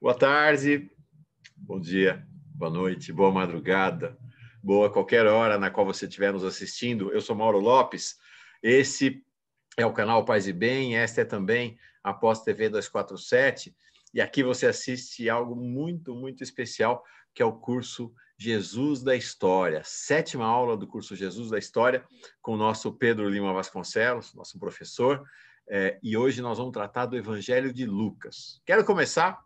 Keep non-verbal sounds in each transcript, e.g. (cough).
Boa tarde, bom dia, boa noite, boa madrugada, boa qualquer hora na qual você estiver nos assistindo. Eu sou Mauro Lopes, esse é o canal Paz e Bem, esta é também a Pós TV 247, e aqui você assiste algo muito, muito especial, que é o curso Jesus da História, sétima aula do curso Jesus da História, com o nosso Pedro Lima Vasconcelos, nosso professor, é, e hoje nós vamos tratar do Evangelho de Lucas. Quero começar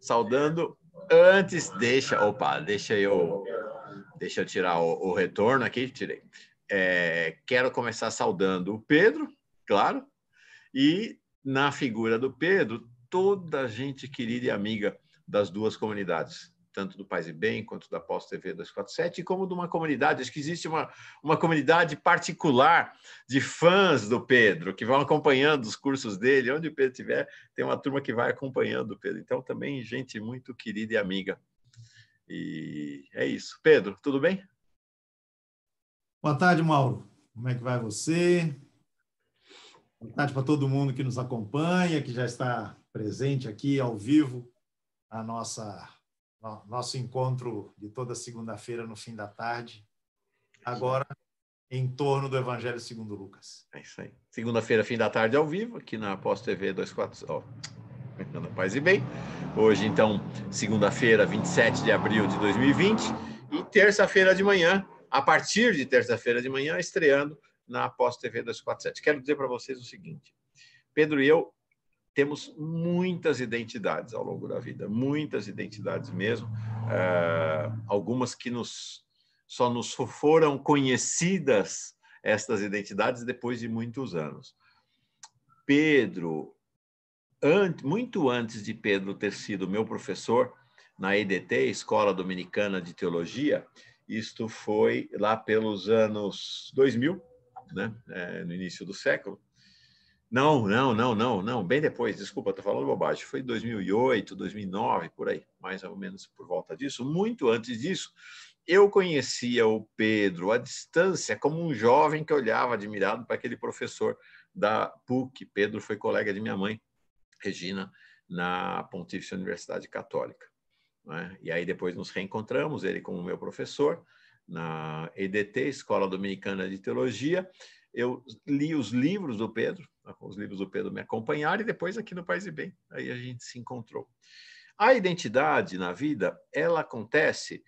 saudando. Antes, deixa, opa, deixa eu, deixa eu tirar o, o retorno aqui, tirei. É, quero começar saudando o Pedro, claro, e na figura do Pedro, toda a gente querida e amiga das duas comunidades, tanto do Paz e Bem quanto da Pós TV 247, como de uma comunidade. Acho que existe uma, uma comunidade particular de fãs do Pedro, que vão acompanhando os cursos dele. Onde o Pedro estiver, tem uma turma que vai acompanhando o Pedro. Então, também gente muito querida e amiga. E é isso. Pedro, tudo bem? Boa tarde, Mauro. Como é que vai você? Boa tarde para todo mundo que nos acompanha, que já está presente aqui ao vivo a nossa nosso encontro de toda segunda-feira no fim da tarde, agora em torno do Evangelho segundo Lucas. É isso aí. Segunda-feira, fim da tarde, ao vivo, aqui na Pós TV 24. oh, paz e bem. Hoje, então, segunda-feira, 27 de abril de 2020, e terça-feira de manhã, a partir de terça-feira de manhã, estreando na Pós TV 247. Quero dizer para vocês o seguinte: Pedro e eu temos muitas identidades ao longo da vida, muitas identidades mesmo, eh, algumas que nos, só nos foram conhecidas estas identidades depois de muitos anos. Pedro, muito antes de Pedro ter sido meu professor na EDT, Escola Dominicana de Teologia, isto foi lá pelos anos 2000, né? É, no início do século, não, não, não, não, não, bem depois, desculpa, estou falando bobagem. Foi 2008, 2009, por aí, mais ou menos por volta disso. Muito antes disso, eu conhecia o Pedro à distância como um jovem que olhava admirado para aquele professor da PUC. Pedro foi colega de minha mãe, Regina, na Pontífice Universidade Católica. Né? E aí depois nos reencontramos, ele como meu professor, na EDT, Escola Dominicana de Teologia, eu li os livros do Pedro, os livros do Pedro me acompanharam, e depois aqui no País e Bem, aí a gente se encontrou. A identidade na vida, ela acontece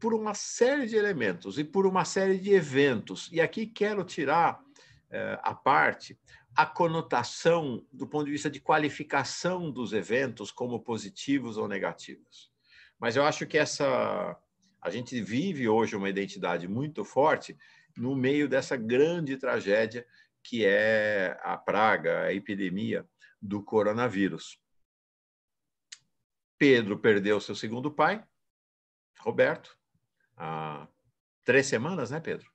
por uma série de elementos e por uma série de eventos. E aqui quero tirar eh, a parte a conotação do ponto de vista de qualificação dos eventos como positivos ou negativos. Mas eu acho que essa a gente vive hoje uma identidade muito forte no meio dessa grande tragédia que é a praga, a epidemia do coronavírus. Pedro perdeu seu segundo pai, Roberto, há três semanas, né, Pedro?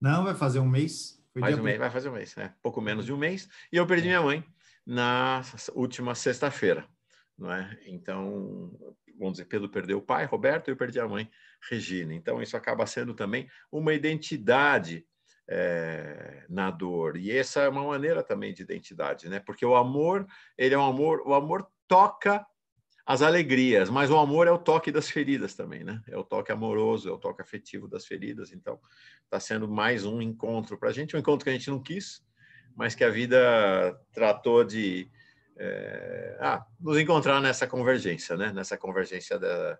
Não, vai fazer um mês. mais um mês, vai fazer um mês, né? Pouco menos de um mês. E eu perdi é. minha mãe na última sexta-feira, não é? Então, vamos dizer, Pedro perdeu o pai, Roberto, eu perdi a mãe Regina. Então, isso acaba sendo também uma identidade é, na dor. E essa é uma maneira também de identidade, né? Porque o amor, ele é um amor, o amor toca as alegrias, mas o amor é o toque das feridas também, né? É o toque amoroso, é o toque afetivo das feridas. Então, está sendo mais um encontro para a gente, um encontro que a gente não quis, mas que a vida tratou de é, ah, nos encontrar nessa convergência, né? Nessa convergência da,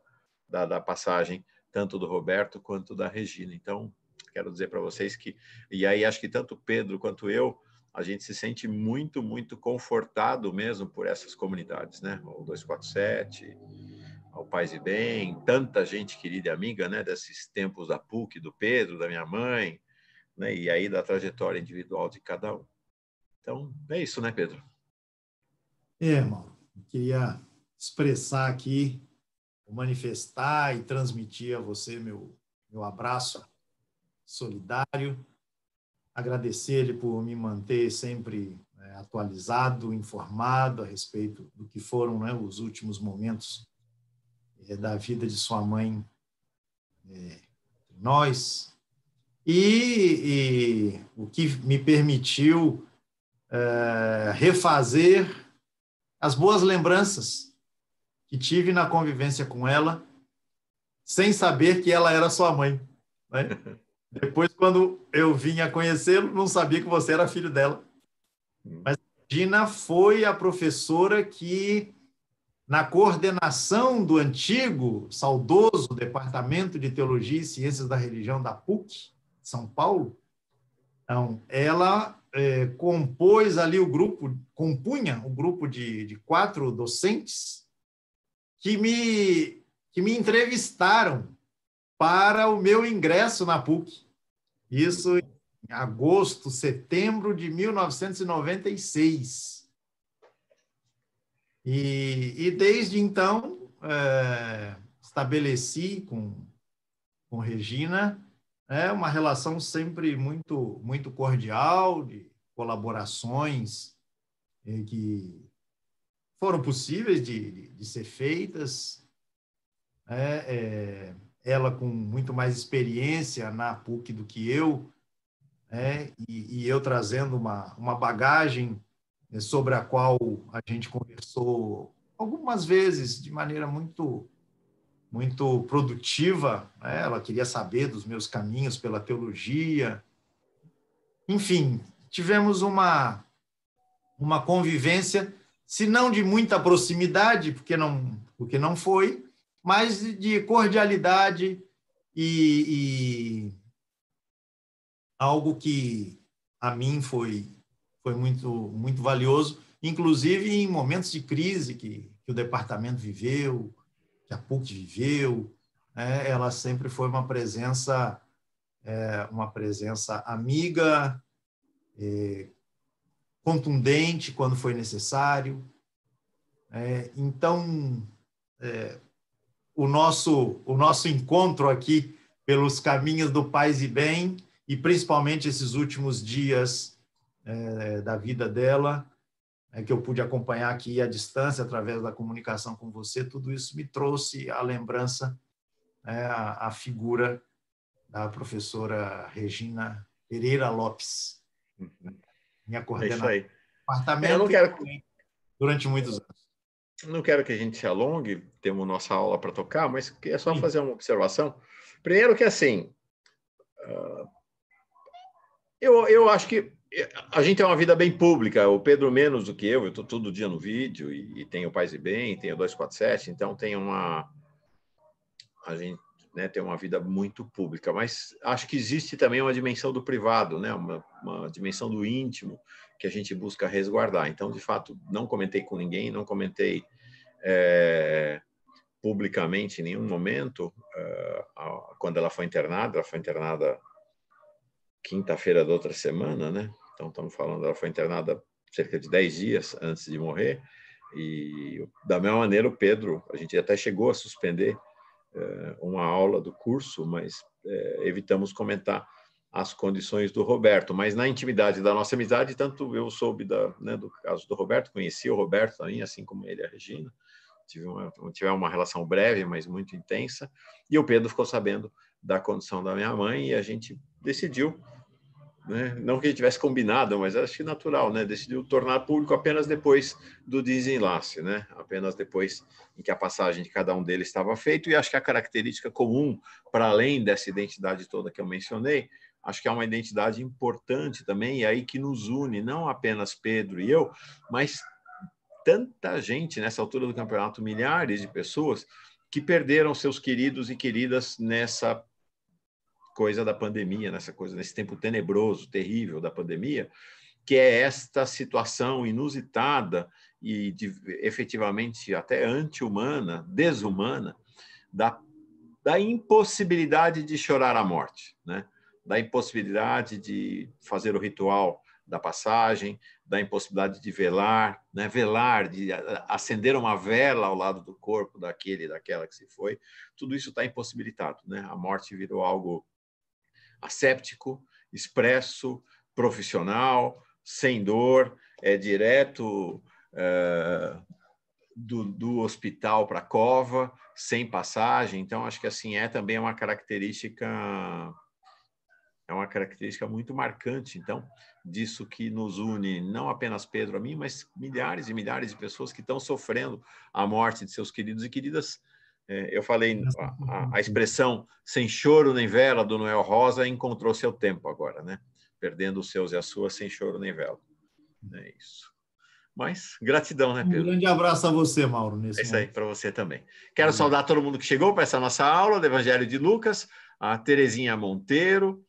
da, da passagem tanto do Roberto quanto da Regina. Então, quero dizer para vocês que, e aí acho que tanto Pedro quanto eu, a gente se sente muito, muito confortado mesmo por essas comunidades, né? O 247, o Paz e Bem, tanta gente querida e amiga, né? Desses tempos da PUC, do Pedro, da minha mãe, né? E aí da trajetória individual de cada um. Então, é isso, né, Pedro? É, irmão. Queria expressar aqui manifestar e transmitir a você meu, meu abraço solidário, agradecer-lhe por me manter sempre né, atualizado, informado a respeito do que foram né, os últimos momentos é, da vida de sua mãe, é, nós, e, e, o que me permitiu é, refazer as boas lembranças que tive na convivência com ela, sem saber que ela era sua mãe. Né? (laughs) Depois, quando eu vim a conhecê-lo, não sabia que você era filho dela. Hum. Mas Gina foi a professora que, na coordenação do antigo, saudoso Departamento de Teologia e Ciências da Religião da PUC, São Paulo, então, ela é, compôs ali o grupo, compunha o um grupo de, de quatro docentes que me, que me entrevistaram para o meu ingresso na PUC. Isso em agosto, setembro de 1996. E, e desde então, é, estabeleci com, com Regina é, uma relação sempre muito, muito cordial, de colaborações que foram possíveis de, de, de ser feitas. Né? é, ela com muito mais experiência na PUC do que eu, né? e, e, eu trazendo uma, uma bagagem né, sobre a qual a gente conversou algumas vezes de maneira muito muito produtiva. Né? Ela queria saber dos meus caminhos pela teologia. Enfim, tivemos uma, uma convivência se não de muita proximidade, porque não, porque não foi, mas de cordialidade e, e algo que a mim foi, foi muito, muito valioso, inclusive em momentos de crise que, que o departamento viveu, que a PUC viveu, né? ela sempre foi uma presença, é, uma presença amiga, é, contundente quando foi necessário. É, então, é, o, nosso, o nosso encontro aqui pelos caminhos do Paz e Bem, e principalmente esses últimos dias é, da vida dela, é, que eu pude acompanhar aqui à distância, através da comunicação com você, tudo isso me trouxe a lembrança, né, a, a figura da professora Regina Pereira Lopes. Uhum minha coordenação. É Apartamento é, eu não quero... durante muitos anos. Não quero que a gente se alongue, temos nossa aula para tocar, mas é só Sim. fazer uma observação. Primeiro que assim, ah, eu, eu acho que a gente tem é uma vida bem pública, o Pedro menos do que eu, eu estou todo dia no vídeo e, e tenho Paz e Bem, tenho 247, então tem uma... A gente né, ter uma vida muito pública. Mas acho que existe também uma dimensão do privado, né, uma, uma dimensão do íntimo que a gente busca resguardar. Então, de fato, não comentei com ninguém, não comentei é, publicamente em nenhum momento. É, quando ela foi internada, ela foi internada quinta-feira da outra semana, né? Então, estamos falando, ela foi internada cerca de 10 dias antes de morrer. E da mesma maneira, o Pedro, a gente até chegou a suspender eh, uma aula do curso, mas eh, evitamos comentar as condições do Roberto. Mas na intimidade da nossa amizade, tanto eu soube da, né, do caso do Roberto, conheci o Roberto também, assim como ele a Regina. Tive uma, tive uma relação breve, mas muito intensa. E o Pedro ficou sabendo da condição da minha mãe e a gente decidiu né? Não que ele tivesse combinado, mas acho que natural, né? Decidiu tornar público apenas depois do desenlace, né? Apenas depois em que a passagem de cada um deles estava feita. E acho que a característica comum, para além dessa identidade toda que eu mencionei, acho que é uma identidade importante também, e é aí que nos une, não apenas Pedro e eu, mas tanta gente nessa altura do campeonato, milhares de pessoas que perderam seus queridos e queridas nessa coisa da pandemia, nessa coisa, nesse tempo tenebroso, terrível da pandemia, que é esta situação inusitada e de, efetivamente até anti-humana, desumana, da, da impossibilidade de chorar a morte, né? da impossibilidade de fazer o ritual da passagem, da impossibilidade de velar, né? velar, de acender uma vela ao lado do corpo daquele, daquela que se foi, tudo isso está impossibilitado. Né? A morte virou algo asséptico, expresso, profissional, sem dor, é direto é, do, do hospital para a cova, sem passagem. Então, acho que assim é também uma característica é uma característica muito marcante, então, disso que nos une, não apenas Pedro a mim, mas milhares e milhares de pessoas que estão sofrendo a morte de seus queridos e queridas é, eu falei, a, a, expressão sem choro nem vela do Noel Rosa encontrou seu tempo agora, né? Perdendo os seus e as suas sem choro nem vela. Né? É isso. Mas gratidão, né, Pedro? Um grande abraço a você, Mauro. Nesse é isso aí, para você também. Quero é. saudar todo mundo que chegou para essa nossa aula do Evangelho de Lucas, a Terezinha Monteiro,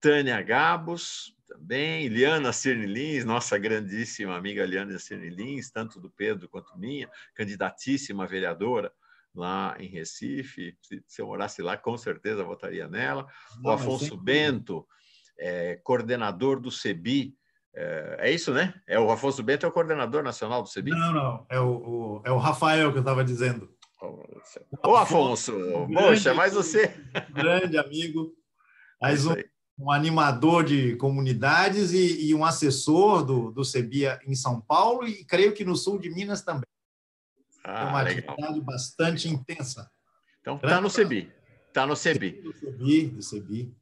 Tânia Gabos, também, Liana Cirne Lins, nossa grandíssima amiga Liana Cirne Lins, tanto do Pedro quanto minha, candidatíssima vereadora lá em Recife. Se, se eu morasse lá, com certeza votaria nela. Não, o Afonso sempre... Bento, é, coordenador do CEBI. É, é, isso, né? É o Afonso Bento é o coordenador nacional do CEBI? Não, não. É o, o é o Rafael que eu estava dizendo. Ô, é Afonso, poxa, mas você. Grande amigo. Mais um, um, animador de comunidades e, e um assessor do, do CEBIA em São Paulo e creio que no sul de Minas também. Ah, é uma legal. atividade bastante intensa. Então, está no CEBI. Está no CEBI. CEBI,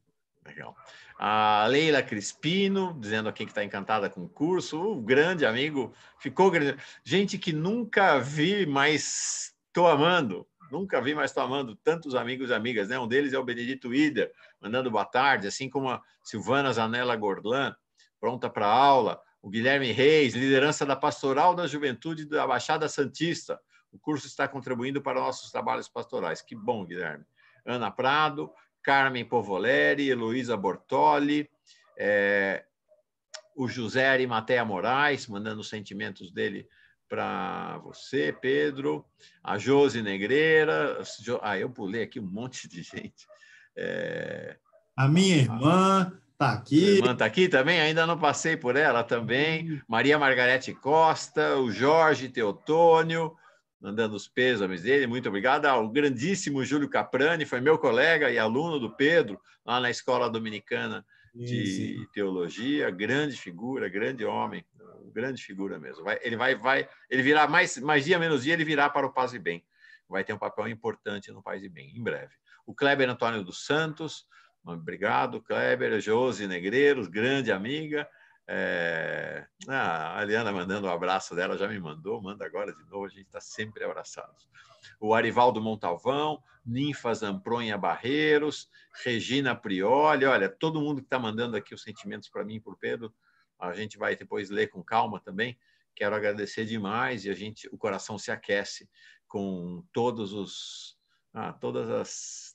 Legal. A Leila Crispino, dizendo aqui que está encantada com o curso. O grande amigo, ficou grande. Gente que nunca vi, mas estou amando. Nunca vi, mas estou amando tantos amigos e amigas. Né? Um deles é o Benedito Ida, mandando boa tarde, assim como a Silvana Zanella Gordlan, pronta para aula. O Guilherme Reis, liderança da Pastoral da Juventude da Baixada Santista. O curso está contribuindo para nossos trabalhos pastorais. Que bom, Guilherme. Ana Prado, Carmen Povoleri, Heloísa Bortoli, é, o José Arimatea Moraes, mandando os sentimentos dele para você, Pedro, a Josi Negreira, ah, eu pulei aqui um monte de gente. É... A minha irmã está aqui. A irmã está aqui também, ainda não passei por ela também. Uhum. Maria Margarete Costa, o Jorge Teotônio, mandando os pêsames dele. Muito obrigado ao grandíssimo Júlio Caprani, foi meu colega e aluno do Pedro, lá na Escola Dominicana de Isso. Teologia. Grande figura, grande homem, grande figura mesmo. Vai, ele vai, vai, ele virá mais, mais dia menos dia, ele virá para o Paz e Bem. Vai ter um papel importante no Paz e Bem, em breve. O Kleber Antônio dos Santos, obrigado, Kleber. Josi Negreiros, grande amiga. É... Ah, a Aliana mandando um abraço dela, já me mandou, manda agora de novo, a gente está sempre abraçados. O Arivaldo Montalvão, Ninfa Zampronha Barreiros, Regina Prioli, olha, todo mundo que está mandando aqui os sentimentos para mim e para o Pedro, a gente vai depois ler com calma também. Quero agradecer demais e a gente, o coração se aquece com todos os, ah, todas as,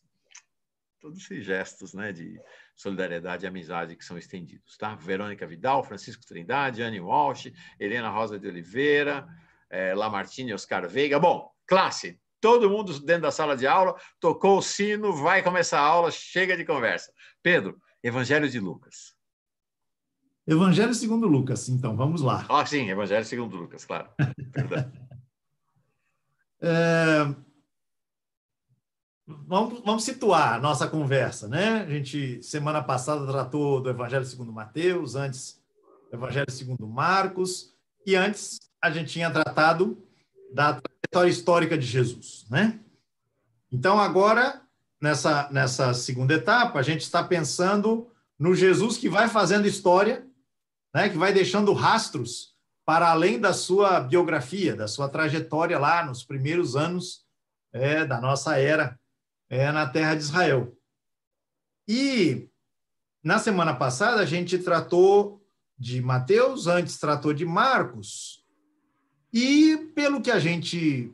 todos esses gestos, né, de solidariedade e amizade que são estendidos. Tá? Verônica Vidal, Francisco Trindade, Anne Walsh, Helena Rosa de Oliveira, é, eh, Lamartine Oscar Veiga. Bom, classe, todo mundo dentro da sala de aula, tocou o sino, vai começar a aula, chega de conversa. Pedro, Evangelho de Lucas. Evangelho segundo Lucas, então, vamos lá. Ah, sim, Evangelho segundo Lucas, claro. (laughs) Perdão. é... Vamos, vamos situar a nossa conversa, né? A gente, semana passada, tratou do Evangelho segundo Mateus, antes do Evangelho segundo Marcos, e antes a gente tinha tratado da trajetória histórica de Jesus, né? Então, agora, nessa, nessa segunda etapa, a gente está pensando no Jesus que vai fazendo história, né? que vai deixando rastros para além da sua biografia, da sua trajetória lá nos primeiros anos é, da nossa era é, na terra de Israel. E na semana passada a gente tratou de Mateus, antes tratou de Marcos. E pelo que a gente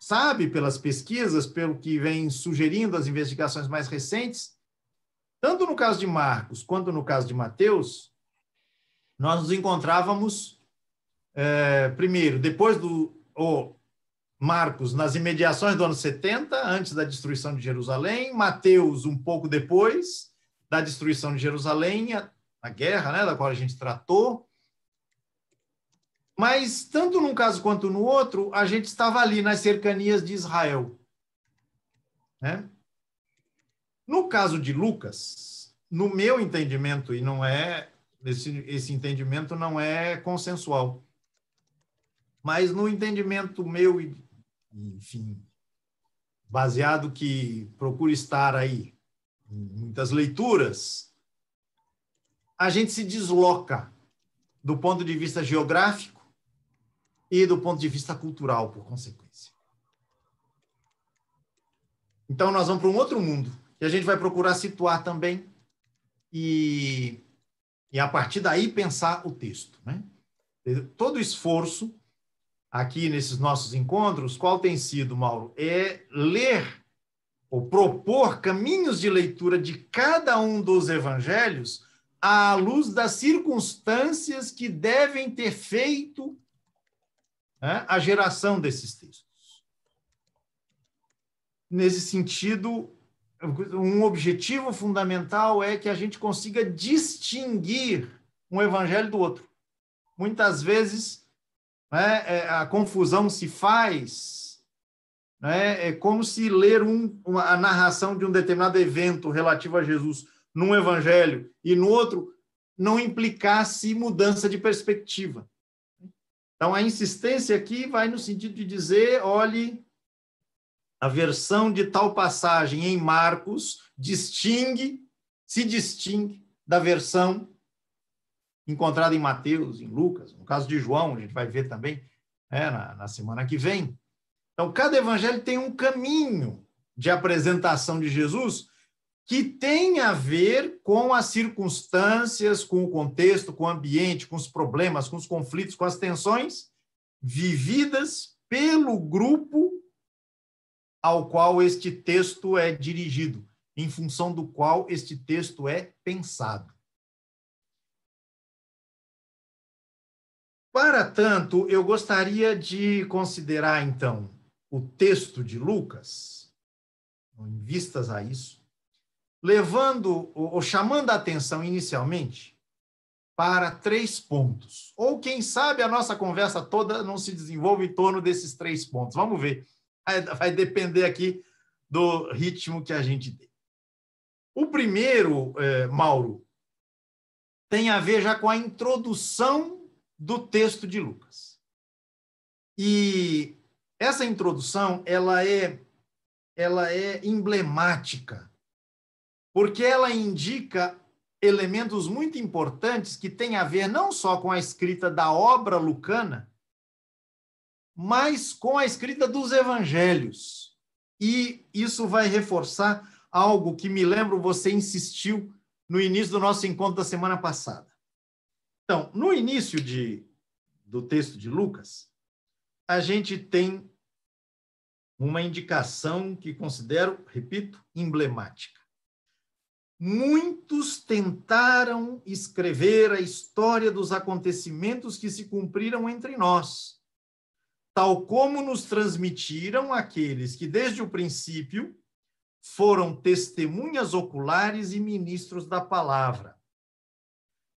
sabe pelas pesquisas, pelo que vem sugerindo as investigações mais recentes, tanto no caso de Marcos quanto no caso de Mateus, nós nos encontrávamos é, primeiro, depois do ou Marcos, nas imediações do ano 70, antes da destruição de Jerusalém, Mateus, um pouco depois da destruição de Jerusalém, a, a guerra, né, da qual a gente tratou. Mas, tanto num caso quanto no outro, a gente estava ali nas cercanias de Israel. Né? No caso de Lucas, no meu entendimento, e não é, esse, esse entendimento não é consensual, mas no entendimento meu e enfim, baseado que procura estar aí em muitas leituras, a gente se desloca do ponto de vista geográfico e do ponto de vista cultural, por consequência. Então, nós vamos para um outro mundo, que a gente vai procurar situar também e, e a partir daí, pensar o texto. Né? Todo esforço aqui nesses nossos encontros, qual tem sido, Mauro? É ler ou propor caminhos de leitura de cada um dos evangelhos à luz das circunstâncias que devem ter feito né, a geração desses textos. Nesse sentido, um objetivo fundamental é que a gente consiga distinguir um evangelho do outro. Muitas vezes né? É, a confusão se faz, né? é como se ler um, uma, a narração de um determinado evento relativo a Jesus num evangelho e no outro não implicasse mudança de perspectiva. Então, a insistência aqui vai no sentido de dizer: olhe, a versão de tal passagem em Marcos distingue, se distingue da versão Encontrado em Mateus, em Lucas, no caso de João, a gente vai ver também é, na, na semana que vem. Então, cada evangelho tem um caminho de apresentação de Jesus que tem a ver com as circunstâncias, com o contexto, com o ambiente, com os problemas, com os conflitos, com as tensões vividas pelo grupo ao qual este texto é dirigido, em função do qual este texto é pensado. Para tanto, eu gostaria de considerar, então, o texto de Lucas, em vistas a isso, levando ou chamando a atenção inicialmente para três pontos. Ou, quem sabe, a nossa conversa toda não se desenvolve em torno desses três pontos. Vamos ver. Vai depender aqui do ritmo que a gente dê. O primeiro, eh, Mauro, tem a ver já com a introdução do texto de Lucas. E essa introdução, ela é ela é emblemática, porque ela indica elementos muito importantes que têm a ver não só com a escrita da obra lucana, mas com a escrita dos evangelhos. E isso vai reforçar algo que me lembro você insistiu no início do nosso encontro da semana passada. Então, no início de, do texto de Lucas, a gente tem uma indicação que considero, repito, emblemática. Muitos tentaram escrever a história dos acontecimentos que se cumpriram entre nós, tal como nos transmitiram aqueles que, desde o princípio, foram testemunhas oculares e ministros da palavra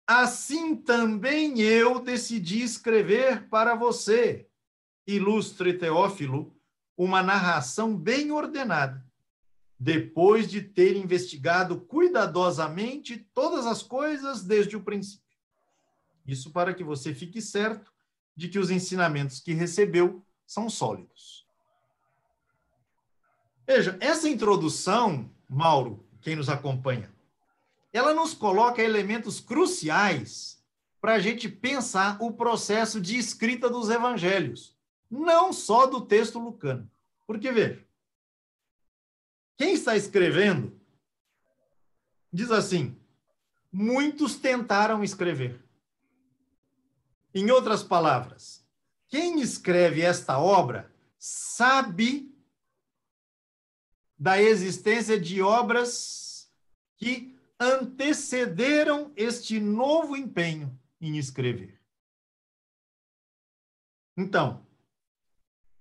Assim também eu decidi escrever para você, ilustre Teófilo, uma narração bem ordenada. Depois de ter investigado cuidadosamente todas as coisas desde o princípio. Isso para que você fique certo de que os ensinamentos que recebeu são sólidos. Veja, essa introdução, Mauro, quem nos acompanha, ela nos coloca elementos cruciais para a gente pensar o processo de escrita dos evangelhos, não só do texto lucano. Porque, veja, quem está escrevendo diz assim: muitos tentaram escrever. Em outras palavras, quem escreve esta obra sabe da existência de obras que antecederam este novo empenho em escrever. Então,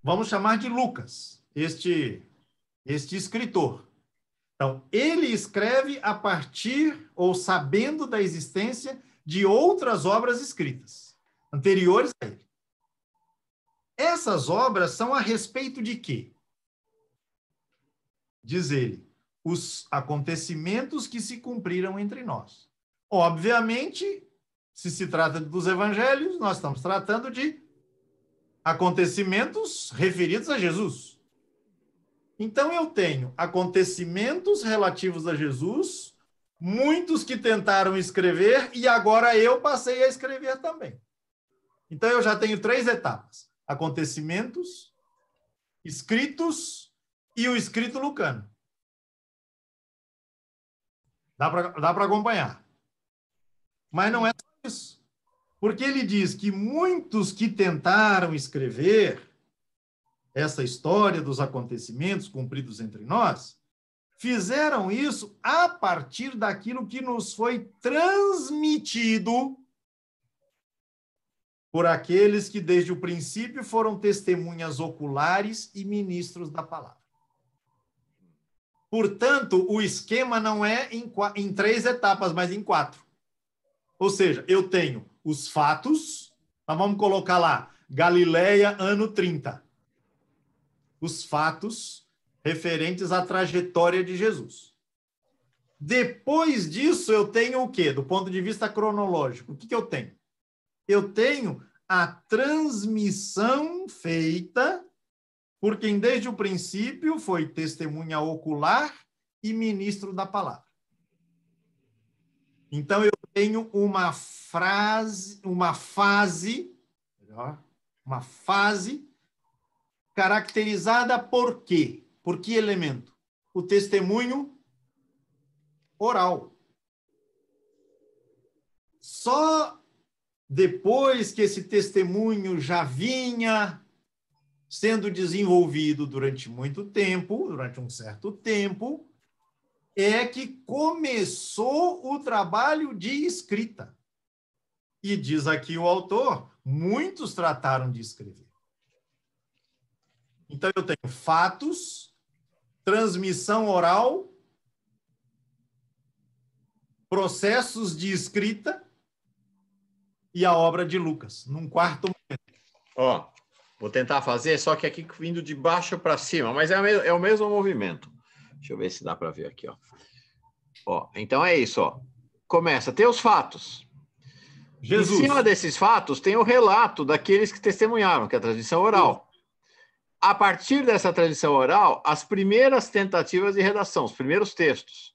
vamos chamar de Lucas, este, este escritor. Então, ele escreve a partir ou sabendo da existência de outras obras escritas, anteriores a ele. Essas obras são a respeito de quê? Diz ele, os acontecimentos que se cumpriram entre nós. Obviamente, se se trata dos evangelhos, nós estamos tratando de acontecimentos referidos a Jesus. Então eu tenho acontecimentos relativos a Jesus, muitos que tentaram escrever e agora eu passei a escrever também. Então eu já tenho três etapas: acontecimentos, escritos e o escrito lucano. Dá para dá acompanhar. Mas não é só isso. Porque ele diz que muitos que tentaram escrever essa história dos acontecimentos cumpridos entre nós fizeram isso a partir daquilo que nos foi transmitido por aqueles que desde o princípio foram testemunhas oculares e ministros da palavra. Portanto, o esquema não é em, em três etapas, mas em quatro. Ou seja, eu tenho os fatos, mas vamos colocar lá, Galileia, ano 30. Os fatos referentes à trajetória de Jesus. Depois disso, eu tenho o quê? Do ponto de vista cronológico, o que, que eu tenho? Eu tenho a transmissão feita por quem desde o princípio foi testemunha ocular e ministro da palavra. Então eu tenho uma frase, uma fase, uma fase caracterizada por quê? Por que elemento? O testemunho oral. Só depois que esse testemunho já vinha sendo desenvolvido durante muito tempo, durante um certo tempo, é que começou o trabalho de escrita. E diz aqui o autor, muitos trataram de escrever. Então eu tenho fatos, transmissão oral, processos de escrita e a obra de Lucas, num quarto momento. Ó, oh Vou tentar fazer, só que aqui vindo de baixo para cima, mas é, é, o mesmo movimento. Deixa eu ver se dá para ver aqui, ó. ó. Então é isso, ó. Começa, tem os fatos. Jesus. Em cima desses fatos tem o relato daqueles que testemunharam, que é a tradição oral. A partir dessa tradição oral, as primeiras tentativas de redação, os primeiros textos.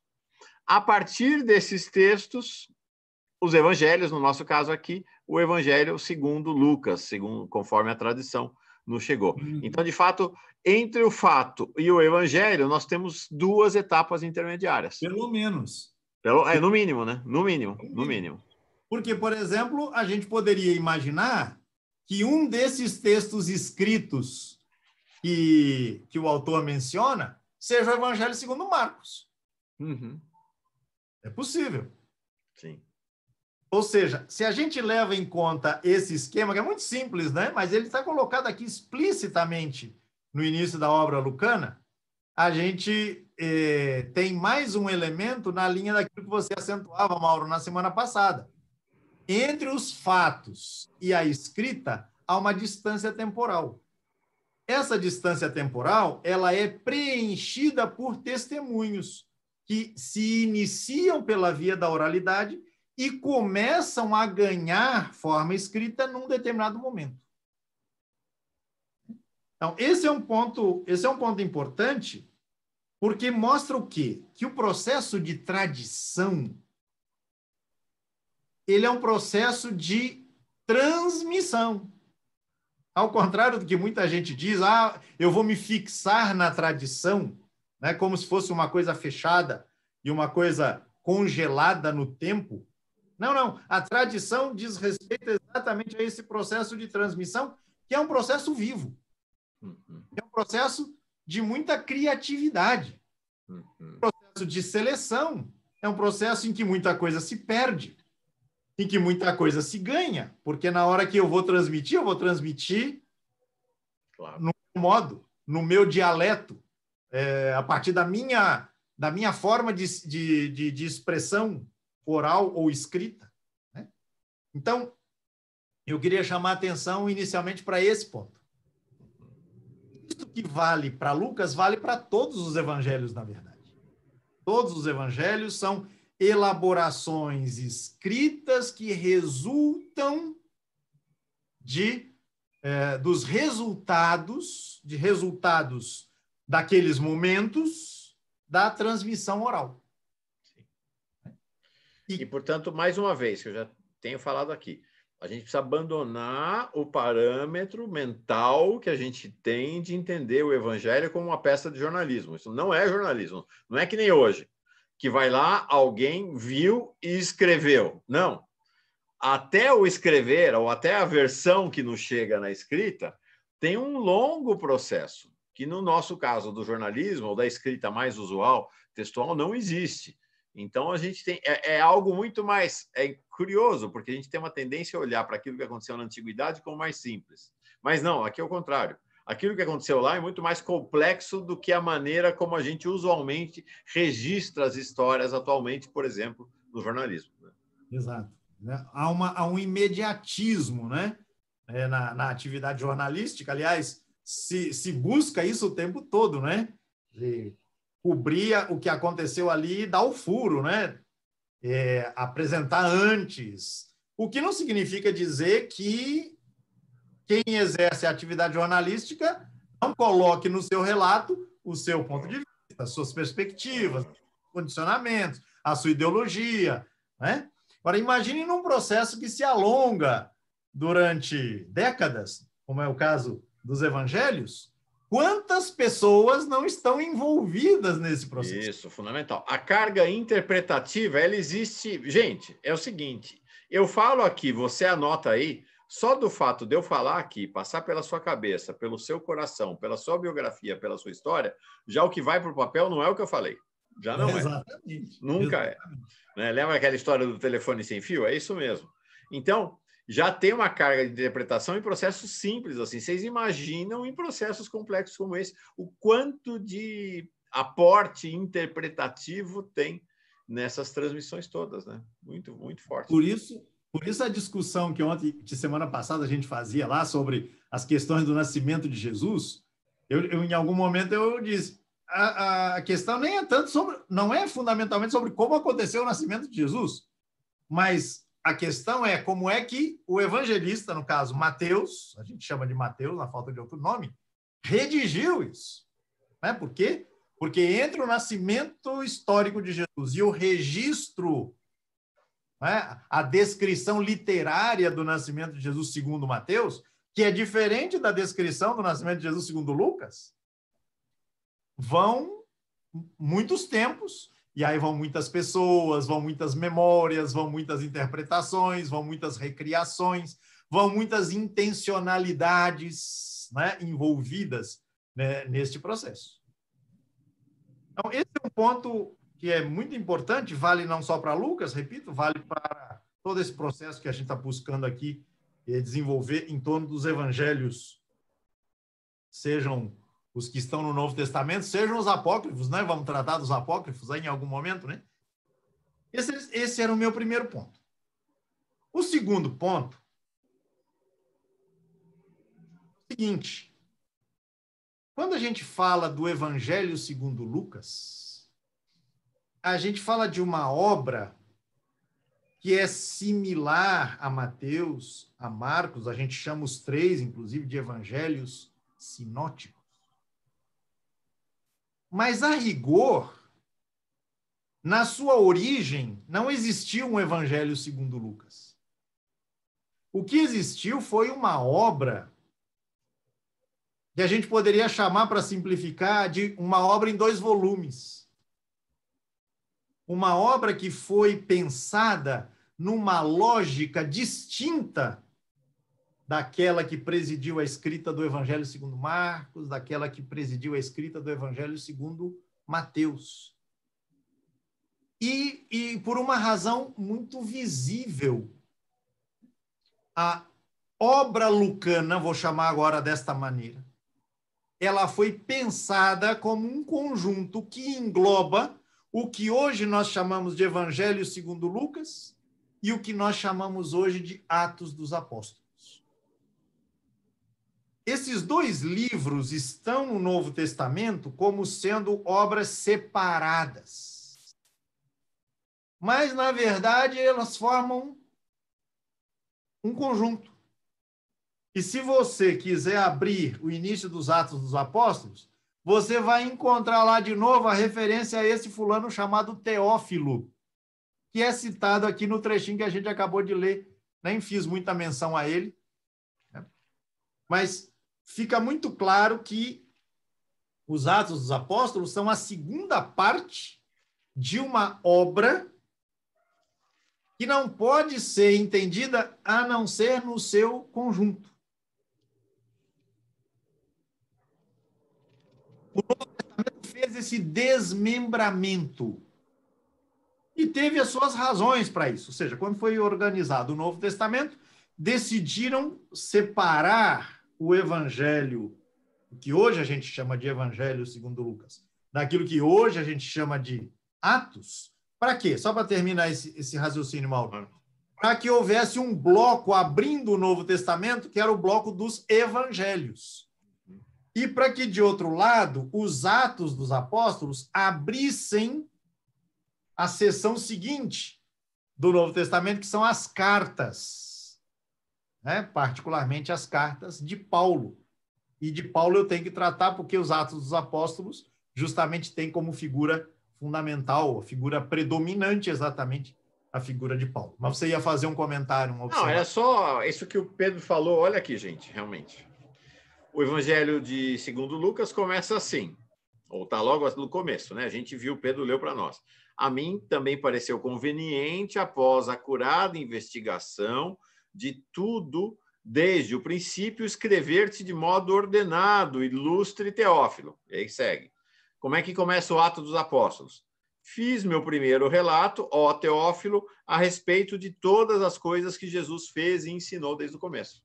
A partir desses textos, os evangelhos, no nosso caso aqui, o Evangelho segundo Lucas, segundo conforme a tradição nos chegou. Uhum. Então, de fato, entre o fato e o Evangelho, nós temos duas etapas intermediárias. Pelo menos. Pelo, é, no mínimo, né? No mínimo, no mínimo. Porque, por exemplo, a gente poderia imaginar que um desses textos escritos que, que o autor menciona seja o Evangelho segundo Marcos. Uhum. É possível. Sim. Ou seja, se a gente leva em conta esse esquema, que é muito simples, né? mas ele está colocado aqui explicitamente no início da obra lucana, a gente eh, tem mais um elemento na linha daquilo que você acentuava, Mauro, na semana passada. Entre os fatos e a escrita, há uma distância temporal. Essa distância temporal, ela é preenchida por testemunhos que se iniciam pela via da oralidade e começam a ganhar forma escrita num determinado momento. Então, esse é um ponto, esse é um ponto importante, porque mostra o quê? Que o processo de tradição ele é um processo de transmissão. Ao contrário do que muita gente diz, ah, eu vou me fixar na tradição, né, como se fosse uma coisa fechada e uma coisa congelada no tempo, não, não. A tradição diz respeito exatamente a esse processo de transmissão, que é um processo vivo. Uhum. É um processo de muita criatividade. Uhum. Um processo de seleção. É um processo em que muita coisa se perde, em que muita coisa se ganha, porque na hora que eu vou transmitir, eu vou transmitir claro. no meu modo, no meu dialeto, é, a partir da minha, da minha forma de, de, de, de expressão oral ou escrita. Né? Então, eu queria chamar a atenção inicialmente para esse ponto. Isso que vale para Lucas, vale para todos os evangelhos, na verdade. Todos os evangelhos são elaborações escritas que resultam de é, dos resultados de resultados daqueles momentos da transmissão oral. E, portanto, mais uma vez, que eu já tenho falado aqui, a gente precisa abandonar o parâmetro mental que a gente tem de entender o evangelho como uma peça de jornalismo. Isso não é jornalismo. Não é que nem hoje, que vai lá, alguém viu e escreveu. Não. Até o escrever, ou até a versão que nos chega na escrita, tem um longo processo, que no nosso caso do jornalismo, ou da escrita mais usual, textual, não existe. Então a gente tem é, é, algo muito mais é curioso porque a gente tem uma tendência a olhar para aquilo que aconteceu na antiguidade como mais simples, mas não, aqui é o contrário. Aquilo que aconteceu lá é muito mais complexo do que a maneira como a gente usualmente registra as histórias atualmente, por exemplo, no jornalismo. Né? Exato. Né? Há, uma, há um imediatismo, né? É, na, na, atividade jornalística, aliás, se, se busca isso o tempo todo, né? cobrir o que aconteceu ali e dar o furo, né? É, apresentar antes. O que não significa dizer que quem exerce a atividade jornalística não coloque no seu relato o seu ponto de vista, suas perspectivas, condicionamentos, a sua ideologia, né? Agora, imagine num processo que se alonga durante décadas, como é o caso dos evangelhos, Quantas pessoas não estão envolvidas nesse processo? Isso, fundamental. A carga interpretativa, ela existe. Gente, é o seguinte: eu falo aqui, você anota aí, só do fato de eu falar aqui, passar pela sua cabeça, pelo seu coração, pela sua biografia, pela sua história, já o que vai para o papel não é o que eu falei. Já não é. Exatamente. é. Nunca Exatamente. é. Né? Lembra aquela história do telefone sem fio? É isso mesmo. Então, já tem uma carga de interpretação em processos simples assim. Vocês imaginam em processos complexos como esse o quanto de aporte interpretativo tem nessas transmissões todas, né? Muito, muito forte. Por isso, por isso a discussão que ontem, de semana passada, a gente fazia lá sobre as questões do nascimento de Jesus, eu, eu em algum momento eu disse, a, a, questão nem é tanto sobre, não é fundamentalmente sobre como aconteceu o nascimento de Jesus, mas a questão é como é que o evangelista, no caso Mateus, a gente chama de Mateus na falta de outro nome, redigiu isso. Né? Por quê? Porque entre o nascimento histórico de Jesus e o registro, né? a descrição literária do nascimento de Jesus segundo Mateus, que é diferente da descrição do nascimento de Jesus segundo Lucas, vão muitos tempos e aí vão muitas pessoas, vão muitas memórias, vão muitas interpretações, vão muitas recriações, vão muitas intencionalidades né, envolvidas né, neste processo. Então, esse é um ponto que é muito importante, vale não só para Lucas, repito, vale para todo esse processo que a gente está buscando aqui eh, desenvolver em torno dos evangelhos, sejam os que estão no Novo Testamento sejam os apócrifos, né? Vamos tratar dos apócrifos aí em algum momento, né? Esse, esse era o meu primeiro ponto. O segundo ponto é o seguinte: quando a gente fala do Evangelho segundo Lucas, a gente fala de uma obra que é similar a Mateus, a Marcos, a gente chama os três, inclusive, de evangelhos sinóticos. Mas a rigor, na sua origem, não existiu um evangelho segundo Lucas. O que existiu foi uma obra que a gente poderia chamar, para simplificar, de uma obra em dois volumes. Uma obra que foi pensada numa lógica distinta daquela que presidiu a escrita do Evangelho segundo Marcos, daquela que presidiu a escrita do Evangelho segundo Mateus. E, e por uma razão muito visível, a obra lucana, vou chamar agora desta maneira, ela foi pensada como um conjunto que engloba o que hoje nós chamamos de Evangelho segundo Lucas e o que nós chamamos hoje de Atos dos Apóstolos. Esses dois livros estão no Novo Testamento como sendo obras separadas. Mas, na verdade, elas formam um conjunto. E se você quiser abrir o início dos Atos dos Apóstolos, você vai encontrar lá de novo a referência a esse fulano chamado Teófilo, que é citado aqui no trechinho que a gente acabou de ler. Nem fiz muita menção a ele. Né? Mas fica muito claro que os Atos dos Apóstolos são a segunda parte de uma obra que não pode ser entendida a não ser no seu conjunto. O Novo Testamento fez esse desmembramento e teve as suas razões para isso. Ou seja, quando foi organizado o Novo Testamento, decidiram separar o evangelho, que hoje a gente chama de evangelho segundo Lucas, daquilo que hoje a gente chama de Atos, para quê? Só para terminar esse, esse raciocínio, Mauro. Para que houvesse um bloco abrindo o Novo Testamento, que era o bloco dos evangelhos. E para que, de outro lado, os Atos dos Apóstolos abrissem a sessão seguinte do Novo Testamento, que são as cartas né? particularmente as cartas de Paulo. E de Paulo eu tenho que tratar porque os Atos dos Apóstolos justamente tem como figura fundamental, figura predominante exatamente a figura de Paulo. Mas você ia fazer um comentário, uma observação. Não, era só isso que o Pedro falou. Olha aqui, gente, realmente. O Evangelho de segundo Lucas começa assim, ou está logo no começo, né? A gente viu, Pedro leu para nós. A mim também pareceu conveniente, após a curada investigação, de tudo desde o princípio, escrever-te de modo ordenado, ilustre Teófilo. E aí segue. Como é que começa o Ato dos Apóstolos? Fiz meu primeiro relato, ó Teófilo, a respeito de todas as coisas que Jesus fez e ensinou desde o começo.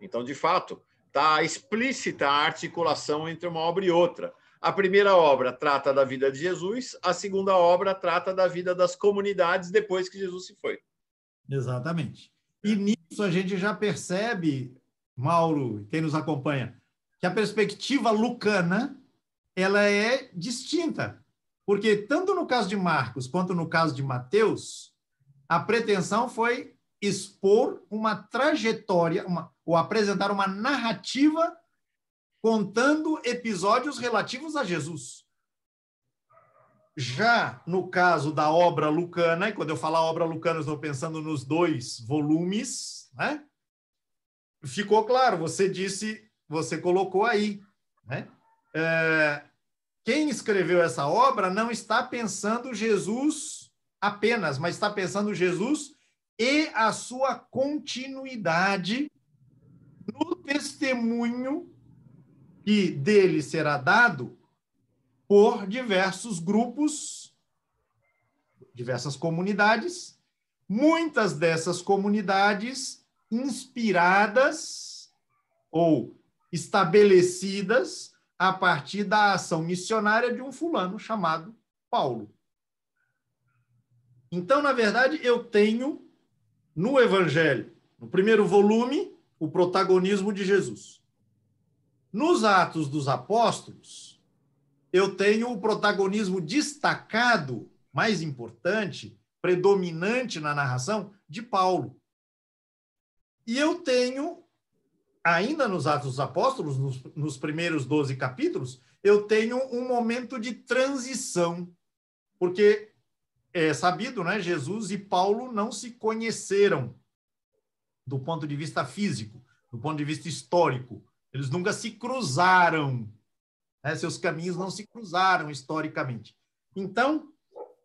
Então, de fato, está explícita a articulação entre uma obra e outra. A primeira obra trata da vida de Jesus, a segunda obra trata da vida das comunidades depois que Jesus se foi. Exatamente. E nisso a gente já percebe, Mauro, quem nos acompanha, que a perspectiva lucana ela é distinta. Porque tanto no caso de Marcos quanto no caso de Mateus, a pretensão foi expor uma trajetória, uma, ou apresentar uma narrativa contando episódios relativos a Jesus. Já no caso da obra lucana, e quando eu falar obra lucana, estou pensando nos dois volumes, né? Ficou claro, você disse, você colocou aí, né? É, quem escreveu essa obra não está pensando Jesus apenas, mas está pensando Jesus e a sua continuidade no testemunho que dele será dado por diversos grupos, diversas comunidades, muitas dessas comunidades inspiradas ou estabelecidas a partir da ação missionária de um fulano chamado Paulo. Então, na verdade, eu tenho no Evangelho, no primeiro volume, o protagonismo de Jesus. Nos Atos dos Apóstolos, eu tenho o protagonismo destacado, mais importante, predominante na narração, de Paulo. E eu tenho, ainda nos Atos dos Apóstolos, nos, nos primeiros 12 capítulos, eu tenho um momento de transição, porque é sabido, né? Jesus e Paulo não se conheceram do ponto de vista físico, do ponto de vista histórico. Eles nunca se cruzaram né? Seus caminhos não se cruzaram historicamente. Então,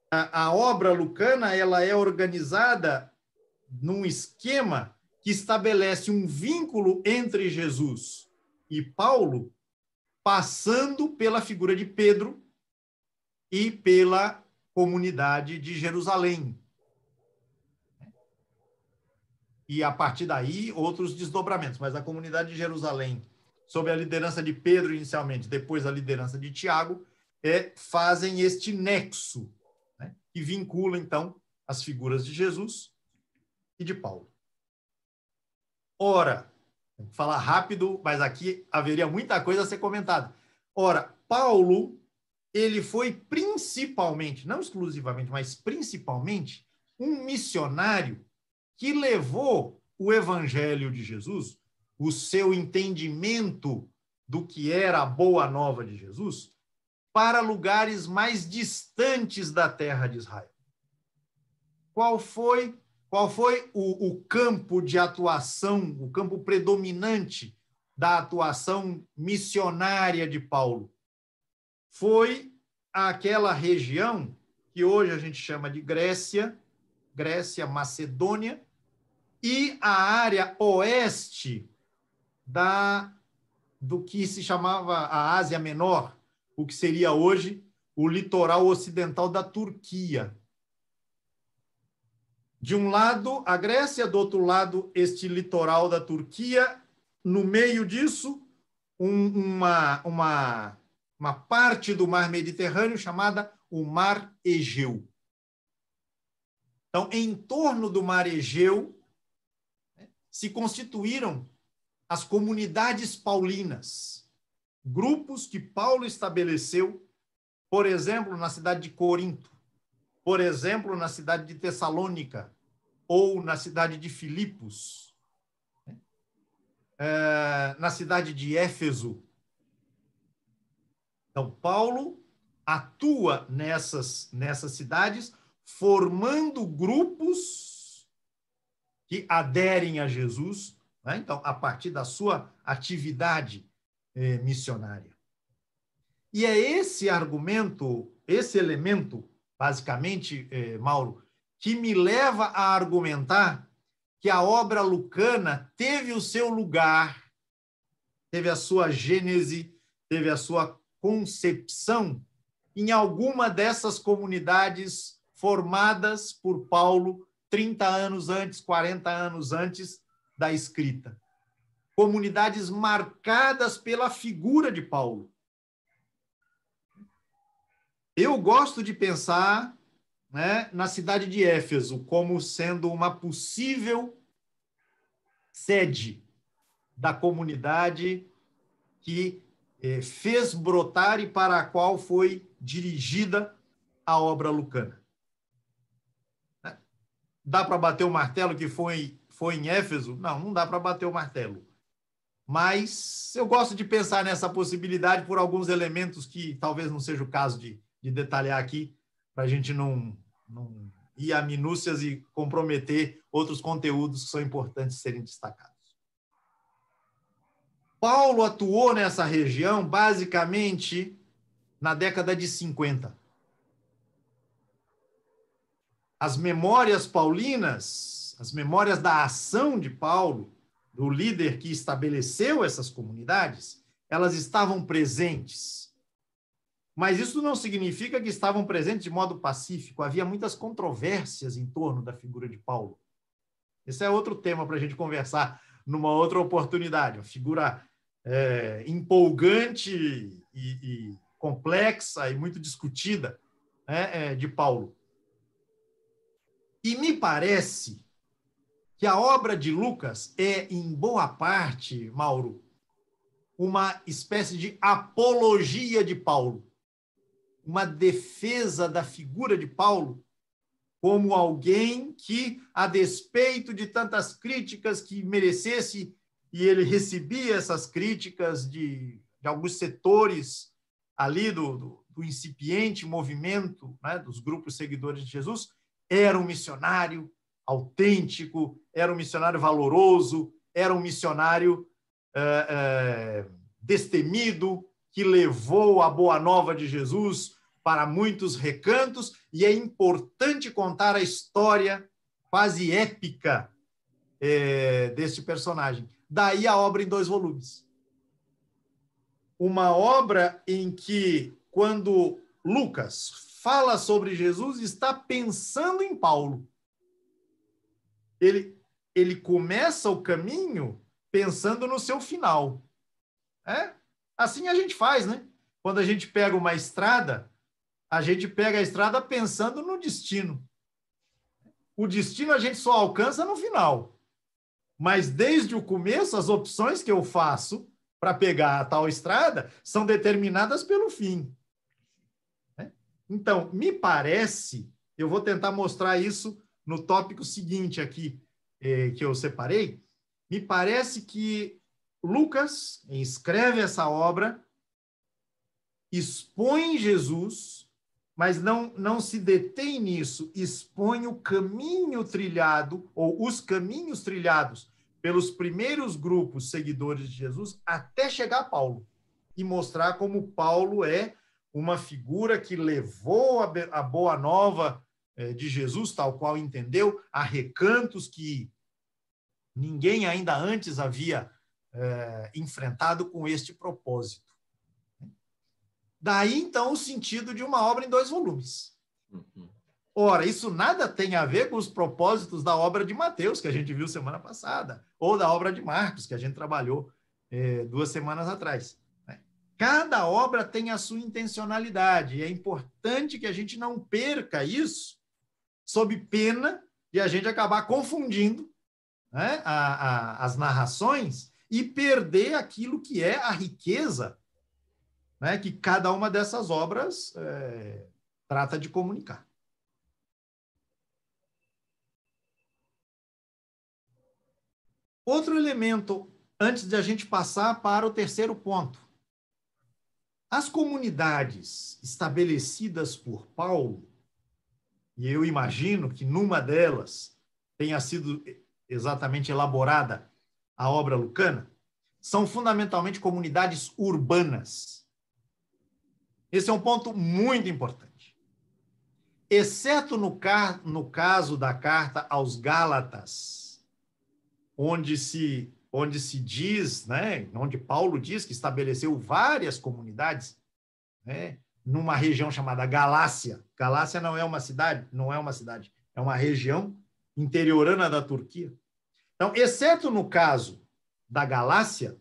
a, a obra lucana ela é organizada num esquema que estabelece um vínculo entre Jesus e Paulo, passando pela figura de Pedro e pela comunidade de Jerusalém. E a partir daí, outros desdobramentos, mas a comunidade de Jerusalém sob a liderança de Pedro inicialmente, depois a liderança de Tiago, é, fazem este nexo né, que vincula, então, as figuras de Jesus e de Paulo. Ora, vou falar rápido, mas aqui haveria muita coisa a ser comentada. Ora, Paulo, ele foi principalmente, não exclusivamente, mas principalmente, um missionário que levou o evangelho de Jesus o seu entendimento do que era a boa nova de Jesus para lugares mais distantes da terra de Israel. Qual foi, qual foi o, o campo de atuação, o campo predominante da atuação missionária de Paulo? Foi aquela região que hoje a gente chama de Grécia, Grécia, Macedônia, e a área oeste da do que se chamava a Ásia Menor, o que seria hoje o litoral ocidental da Turquia. De um lado, a Grécia, do outro lado, este litoral da Turquia. No meio disso, um, uma, uma, uma parte do mar Mediterrâneo chamada o Mar Egeu. Então, em torno do Mar Egeu, né, se constituíram as comunidades paulinas, grupos que Paulo estabeleceu, por exemplo, na cidade de Corinto, por exemplo, na cidade de Tessalônica ou na cidade de Filipos, né? é, na cidade de Éfeso. Então, Paulo atua nessas, nessas cidades, formando grupos que aderem a Jesus né? Então, a partir da sua atividade eh, missionária. E é esse argumento, esse elemento, basicamente, eh, Mauro, que me leva a argumentar que a obra lucana teve o seu lugar, teve a sua gênese, teve a sua concepção em alguma dessas comunidades formadas por Paulo 30 anos antes, 40 anos antes da escrita. Comunidades marcadas pela figura de Paulo. Eu gosto de pensar né, na cidade de Éfeso como sendo uma possível sede da comunidade que eh, fez brotar e para a qual foi dirigida a obra lucana. Né? Dá para bater o martelo que foi foi em Éfeso? Não, não dá para bater o martelo. Mas eu gosto de pensar nessa possibilidade por alguns elementos que talvez não seja o caso de, de detalhar aqui, para a gente não, não ir a minúcias e comprometer outros conteúdos que são importantes serem destacados. Paulo atuou nessa região basicamente na década de 50. As memórias paulinas as memórias da ação de Paulo, do líder que estabeleceu essas comunidades, elas estavam presentes. Mas isso não significa que estavam presentes de modo pacífico. Havia muitas controvérsias em torno da figura de Paulo. Esse é outro tema para a gente conversar numa outra oportunidade. Uma figura é, empolgante e, e, complexa e muito discutida né, é, de Paulo. E me parece que a obra de Lucas é, em boa parte, Mauro, uma espécie de apologia de Paulo, uma defesa da figura de Paulo como alguém que, a despeito de tantas críticas que merecesse, e ele recebia essas críticas de, de alguns setores ali do, do, do incipiente movimento né, dos grupos seguidores de Jesus, era um missionário, autêntico, era um missionário valoroso, era um missionário é, é, destemido, que levou a boa nova de Jesus para muitos recantos, e é importante contar a história quase épica é, eh, deste personagem. Daí a obra em dois volumes. Uma obra em que, quando Lucas fala sobre Jesus, está pensando em Paulo ele, ele começa o caminho pensando no seu final. É? Assim a gente faz, né? Quando a gente pega uma estrada, a gente pega a estrada pensando no destino. O destino a gente só alcança no final. Mas desde o começo, as opções que eu faço para pegar a tal estrada são determinadas pelo fim. Né? Então, me parece, eu vou tentar mostrar isso no tópico seguinte aqui eh, que eu separei, me parece que Lucas escreve essa obra, expõe Jesus, mas não, não se detém nisso, expõe o caminho trilhado, ou os caminhos trilhados pelos primeiros grupos seguidores de Jesus até chegar a Paulo e mostrar como Paulo é uma figura que levou a, a boa nova eh, de Jesus, tal qual entendeu, há recantos que ninguém ainda antes havia eh, enfrentado com este propósito. Daí, então, o sentido de uma obra em dois volumes. Uhum. Ora, isso nada tem a ver com os propósitos da obra de Mateus, que a gente viu semana passada, ou da obra de Marcos, que a gente trabalhou eh, duas semanas atrás. Né? Cada obra tem a sua intencionalidade, e é importante que a gente não perca isso sob pena de a gente acabar confundindo né, a, a, as narrações e perder aquilo que é a riqueza né, que cada uma dessas obras é, trata de comunicar. Outro elemento, antes de a gente passar para o terceiro ponto. As comunidades estabelecidas por Paulo e eu imagino que numa delas tenha sido exatamente elaborada a obra lucana, são fundamentalmente comunidades urbanas. Esse é um ponto muito importante. Exceto no, no caso da carta aos Gálatas, onde se, onde se diz, né, onde Paulo diz que estabeleceu várias comunidades, né, numa região chamada Galácia. Galácia não é uma cidade, não é uma cidade, é uma região interiorana da Turquia. Então, exceto no caso da Galácia,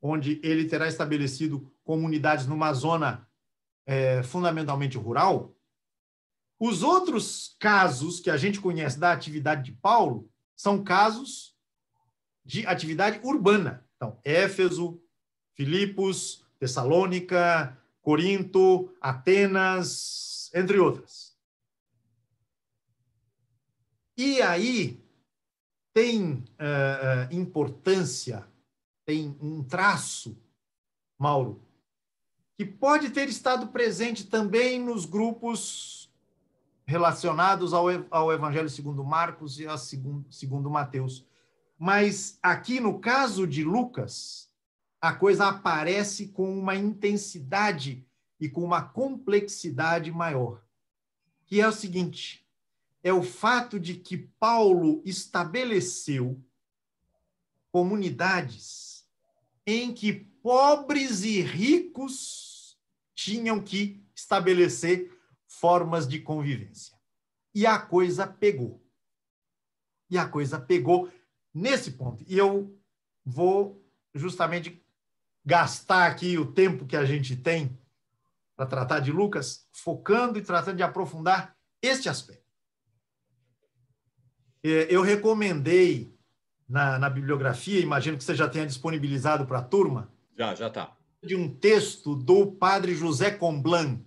onde ele terá estabelecido comunidades numa zona é, fundamentalmente rural, os outros casos que a gente conhece da atividade de Paulo são casos de atividade urbana. Então, Éfeso, Filipos, Tessalônica, Corinto, Atenas, entre outras. E aí tem uh, importância, tem um traço, Mauro, que pode ter estado presente também nos grupos relacionados ao, ao Evangelho segundo Marcos e a segundo, segundo Mateus. Mas aqui no caso de Lucas, a coisa aparece com uma intensidade e com uma complexidade maior. Que é o seguinte: é o fato de que Paulo estabeleceu comunidades em que pobres e ricos tinham que estabelecer formas de convivência. E a coisa pegou. E a coisa pegou nesse ponto. E eu vou justamente gastar aqui o tempo que a gente tem para tratar de Lucas, focando e tratando de aprofundar este aspecto. É, eu recomendei na, na bibliografia, imagino que você já tenha disponibilizado para a turma. Já, já está. De um texto do padre José Comblan,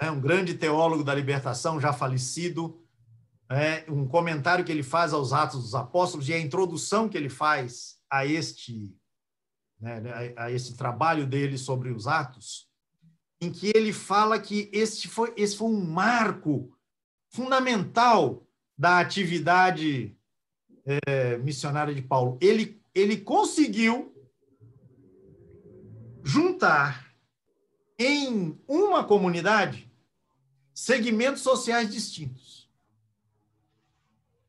né, um grande teólogo da libertação, já falecido, né, um comentário que ele faz aos Atos dos Apóstolos e a introdução que ele faz a este né, né, a, a esse trabalho dele sobre os Atos, em que ele fala que esse foi, esse foi um marco fundamental da atividade é, missionária de Paulo. Ele, ele conseguiu juntar em uma comunidade segmentos sociais distintos.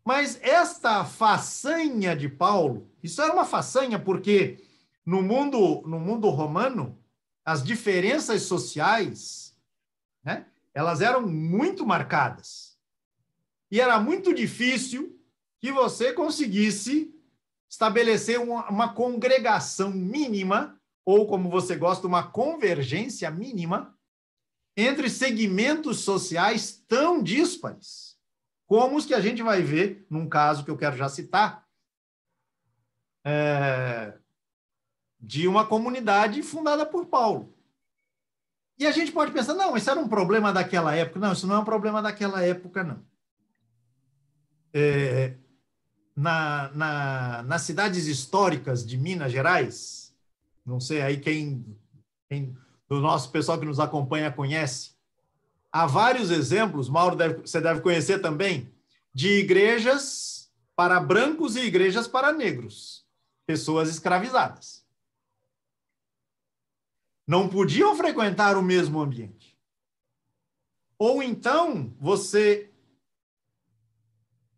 Mas esta façanha de Paulo, isso era uma façanha porque no mundo, no mundo romano, as diferenças sociais, né, elas eram muito marcadas. E era muito difícil que você conseguisse estabelecer uma, uma congregação mínima, ou como você gosta, uma convergência mínima, entre segmentos sociais tão díspares, como os que a gente vai ver num caso que eu quero já citar, é, de uma comunidade fundada por Paulo. E a gente pode pensar, não, isso era um problema daquela época. Não, isso não é um problema daquela época, não. É, na, na, nas cidades históricas de Minas Gerais, não sei aí quem, quem do nosso pessoal que nos acompanha conhece, há vários exemplos, Mauro, deve, você deve conhecer também, de igrejas para brancos e igrejas para negros, pessoas escravizadas não podiam frequentar o mesmo ambiente. Ou então você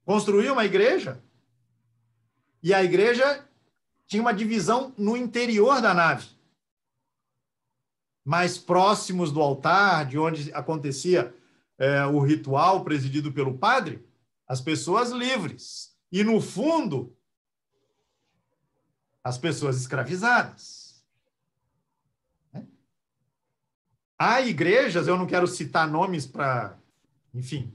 construiu uma igreja e a igreja tinha uma divisão no interior da nave, mais próximos do altar, de onde acontecia é, o ritual presidido pelo padre, as pessoas livres. E no fundo, as pessoas escravizadas. Há igrejas, eu não quero citar nomes para, enfim,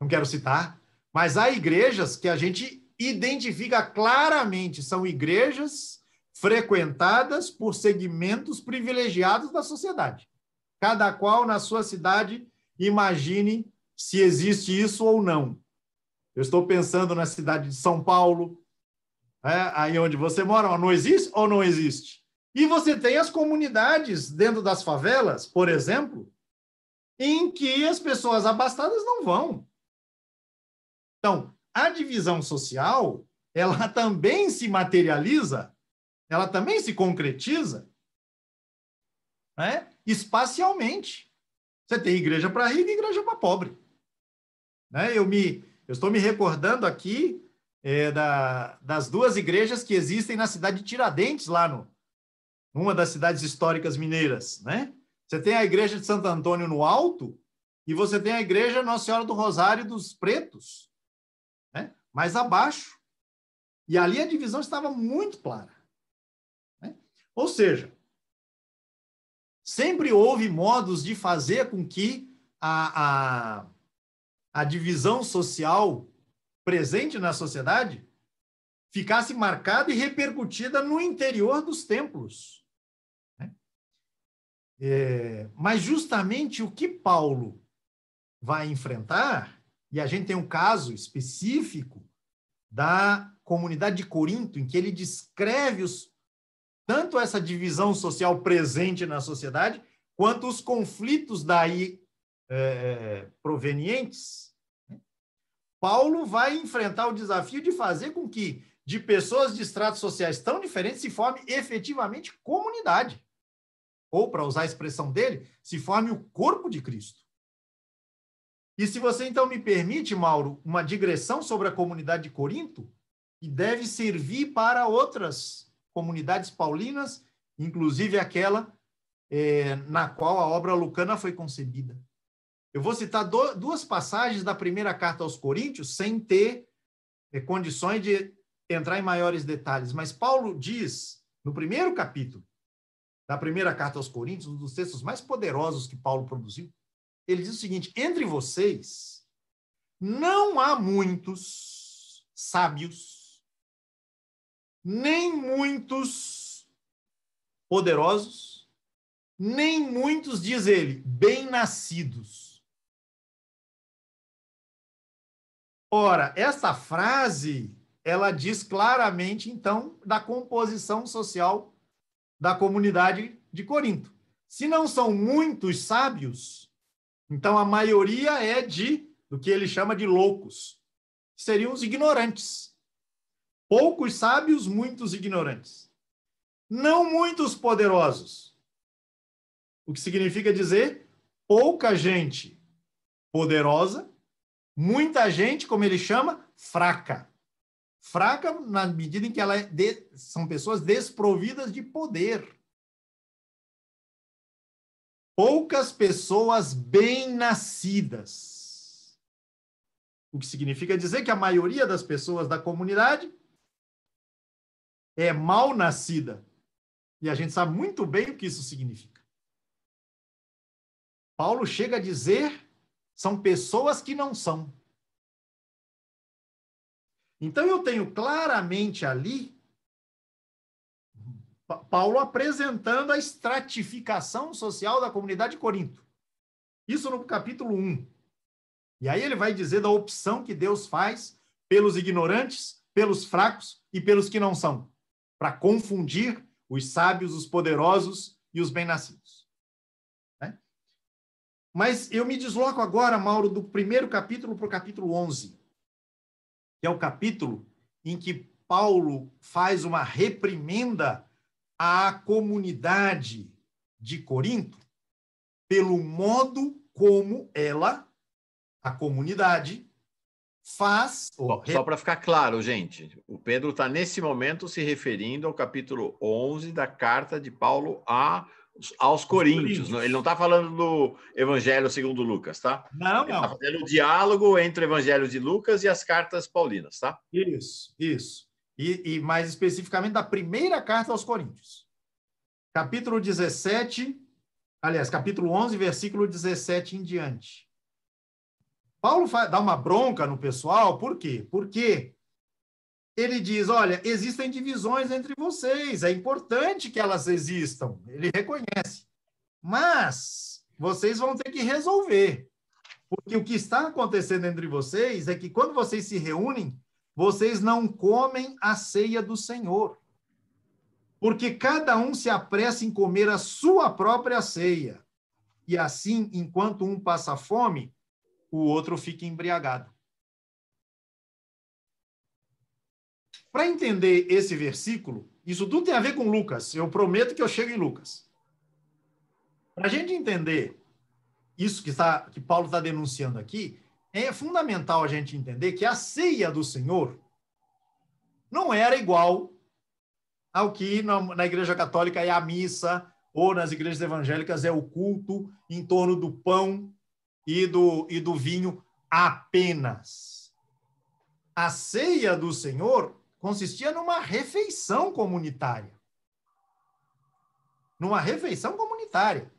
não quero citar, mas há igrejas que a gente identifica claramente, são igrejas frequentadas por segmentos privilegiados da sociedade. Cada qual na sua cidade imagine se existe isso ou não. Eu estou pensando na cidade de São Paulo, é, aí onde você mora, não existe ou não existe? E você tem as comunidades dentro das favelas, por exemplo, em que as pessoas abastadas não vão. Então, a divisão social, ela (laughs) também se materializa, ela também se concretiza né? espacialmente. Você tem igreja para rico e igreja para pobre. Né? Eu, me, eu estou me recordando aqui é, da, das duas igrejas que existem na cidade de Tiradentes, lá no, uma das cidades históricas mineiras, né? Você tem a igreja de Santo Antônio no Alto e você tem a igreja Nossa Senhora do Rosário dos Pretos, né? Mais abaixo. E ali a divisão estava muito clara. Né? Ou seja, sempre houve modos de fazer com que a, a, a divisão social presente na sociedade ficasse marcada e repercutida no interior dos templos. É, mas justamente o que Paulo vai enfrentar, e a gente tem um caso específico da comunidade de Corinto, em que ele descreve os, tanto essa divisão social presente na sociedade, quanto os conflitos daí é, provenientes. Né? Paulo vai enfrentar o desafio de fazer com que de pessoas de estratos sociais tão diferentes se forme efetivamente comunidade ou para usar a expressão dele, se forme o corpo de Cristo. E se você então me permite, Mauro, uma digressão sobre a comunidade de Corinto, que deve servir para outras comunidades paulinas, inclusive aquela é, na qual a obra lucana foi concebida. Eu vou citar do, duas passagens da primeira carta aos Coríntios, sem ter é, condições de entrar em maiores detalhes, mas Paulo diz, no primeiro capítulo, na primeira carta aos Coríntios, um dos textos mais poderosos que Paulo produziu, ele diz o seguinte: entre vocês não há muitos sábios, nem muitos poderosos, nem muitos, diz ele, bem-nascidos. Ora, essa frase ela diz claramente, então, da composição social da comunidade de Corinto. Se não são muitos sábios, então a maioria é de do que ele chama de loucos, seriam os ignorantes. Poucos sábios, muitos ignorantes. Não muitos poderosos. O que significa dizer pouca gente poderosa, muita gente, como ele chama, fraca. Fraca na medida em que ela é de, são pessoas desprovidas de poder. Poucas pessoas bem nascidas. O que significa dizer que a maioria das pessoas da comunidade é mal nascida. E a gente sabe muito bem o que isso significa. Paulo chega a dizer: são pessoas que não são. Então eu tenho claramente ali Paulo apresentando a estratificação social da comunidade de Corinto. Isso no capítulo 1. E aí ele vai dizer da opção que Deus faz pelos ignorantes, pelos fracos e pelos que não são, para confundir os sábios, os poderosos e os bem-nascidos. Né? Mas eu me desloco agora, Mauro, do primeiro capítulo para o capítulo 11 que é o capítulo em que Paulo faz uma reprimenda à comunidade de Corinto pelo modo como ela, a comunidade, faz. Só, só para ficar claro, gente, o Pedro está nesse momento se referindo ao capítulo 11 da carta de Paulo a aos Coríntios. Coríntios. Né? Ele não está falando do Evangelho segundo Lucas, tá? Não, Ele tá não. Está fazendo o diálogo entre o Evangelho de Lucas e as cartas paulinas, tá? Isso, isso. E, e mais especificamente da primeira carta aos Coríntios. Capítulo 17, aliás, capítulo 11, versículo 17 em diante. Paulo dá uma bronca no pessoal, por quê? Porque ele diz: olha, existem divisões entre vocês, é importante que elas existam. Ele reconhece. Mas vocês vão ter que resolver. Porque o que está acontecendo entre vocês é que quando vocês se reúnem, vocês não comem a ceia do Senhor. Porque cada um se apressa em comer a sua própria ceia. E assim, enquanto um passa fome, o outro fica embriagado. Para entender esse versículo, isso tudo tem a ver com Lucas. Eu prometo que eu chego em Lucas. Para a gente entender isso que, está, que Paulo está denunciando aqui, é fundamental a gente entender que a ceia do Senhor não era igual ao que na, na Igreja Católica é a missa, ou nas igrejas evangélicas é o culto em torno do pão e do, e do vinho apenas. A ceia do Senhor consistia numa refeição comunitária. Numa refeição comunitária.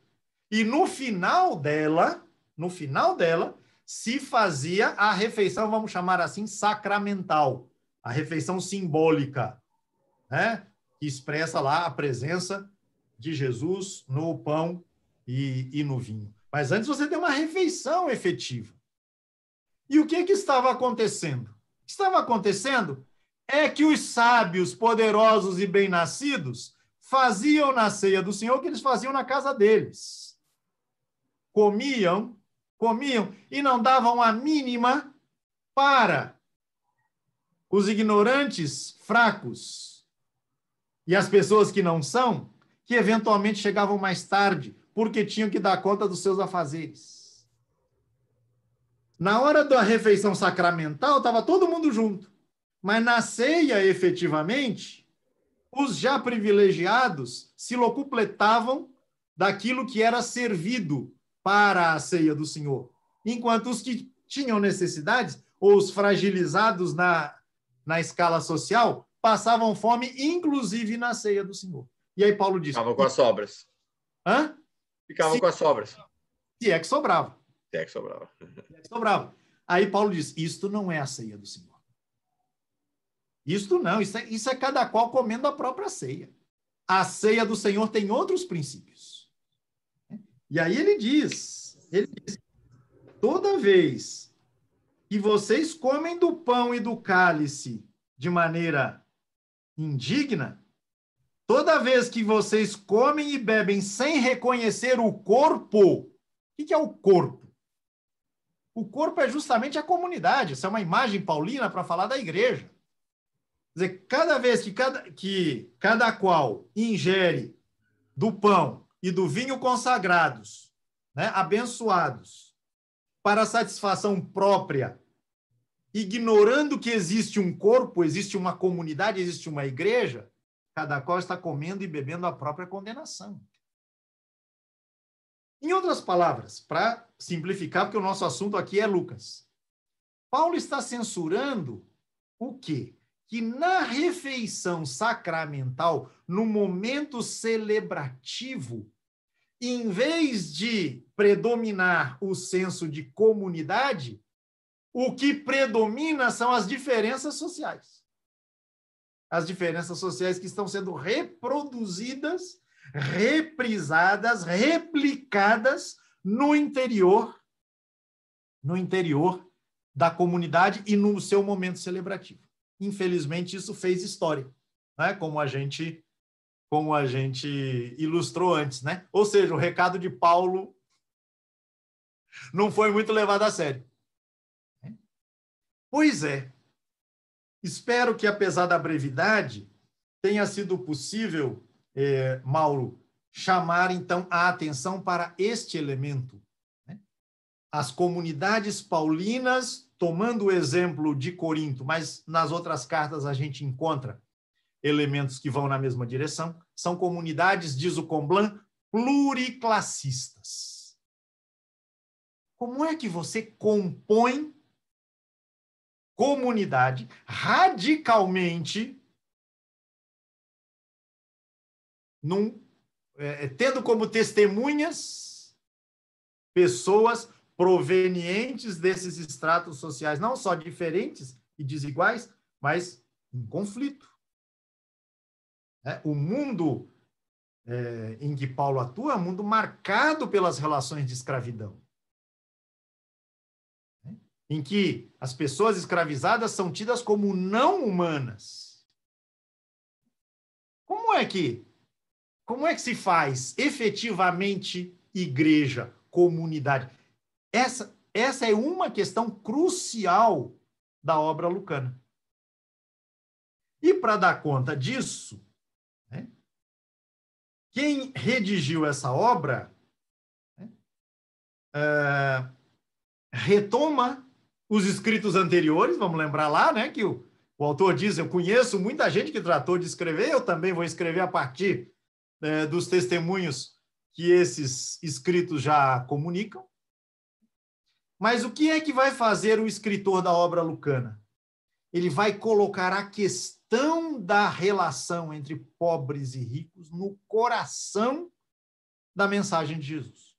E no final dela, no final dela, se fazia a refeição, vamos chamar assim, sacramental, a refeição simbólica, né? que expressa lá a presença de Jesus no pão e, e no vinho. Mas antes você tem uma refeição efetiva. E o que, que estava acontecendo? Estava acontecendo é que os sábios, poderosos e bem-nascidos faziam na ceia do Senhor o que eles faziam na casa deles. Comiam, comiam e não davam a mínima para os ignorantes fracos e as pessoas que não são, que eventualmente chegavam mais tarde, porque tinham que dar conta dos seus afazeres. Na hora da refeição sacramental, estava todo mundo junto. Mas na ceia, efetivamente, os já privilegiados se locupletavam daquilo que era servido para a ceia do Senhor, enquanto os que tinham necessidades, ou os fragilizados na, na escala social, passavam fome, inclusive na ceia do Senhor. E aí Paulo diz... Ficavam com as sobras. Hã? Ficavam se, com as sobras. Se é que sobrava. Se é que sobrava. Se é que sobrava. Aí Paulo diz, isto não é a ceia do Senhor. Isto não, isso é, isso é cada qual comendo a própria ceia. A ceia do Senhor tem outros princípios. E aí ele diz, ele diz, toda vez que vocês comem do pão e do cálice de maneira indigna, toda vez que vocês comem e bebem sem reconhecer o corpo, o que é o corpo? O corpo é justamente a comunidade, essa é uma imagem paulina para falar da igreja dizer, cada vez que cada, que cada qual ingere do pão e do vinho consagrados, né, abençoados, para satisfação própria, ignorando que existe um corpo, existe uma comunidade, existe uma igreja, cada qual está comendo e bebendo a própria condenação. Em outras palavras, para simplificar, porque o nosso assunto aqui é Lucas, Paulo está censurando o quê? que na refeição sacramental, no momento celebrativo, em vez de predominar o senso de comunidade, o que predomina são as diferenças sociais. As diferenças sociais que estão sendo reproduzidas, reprisadas, replicadas no interior no interior da comunidade e no seu momento celebrativo. Infelizmente, isso fez história, né? como, a gente, como a gente ilustrou antes. Né? Ou seja, o recado de Paulo não foi muito levado a sério. Pois é. Espero que, apesar da brevidade, tenha sido possível, é, Mauro, chamar então a atenção para este elemento. Né? As comunidades paulinas tomando o exemplo de Corinto, mas nas outras cartas a gente encontra elementos que vão na mesma direção, são comunidades, diz o Comblan, pluriclassistas. Como é que você compõe comunidade radicalmente num, é, é tendo como testemunhas pessoas provenientes desses estratos sociais, não só diferentes e desiguais, mas em conflito. É, o mundo é, em que Paulo atua é um mundo marcado pelas relações de escravidão. Né? Em que as pessoas escravizadas são tidas como não humanas. Como é que como é que se faz efetivamente igreja, comunidade? Essa, essa é uma questão crucial da obra lucana. E para dar conta disso, né, quem redigiu essa obra né, uh, retoma os escritos anteriores, vamos lembrar lá, né, que o, o, autor diz, eu conheço muita gente que tratou de escrever, eu também vou escrever a partir uh, dos testemunhos que esses escritos já comunicam. Mas o que é que vai fazer o escritor da obra lucana? Ele vai colocar a questão da relação entre pobres e ricos no coração da mensagem de Jesus.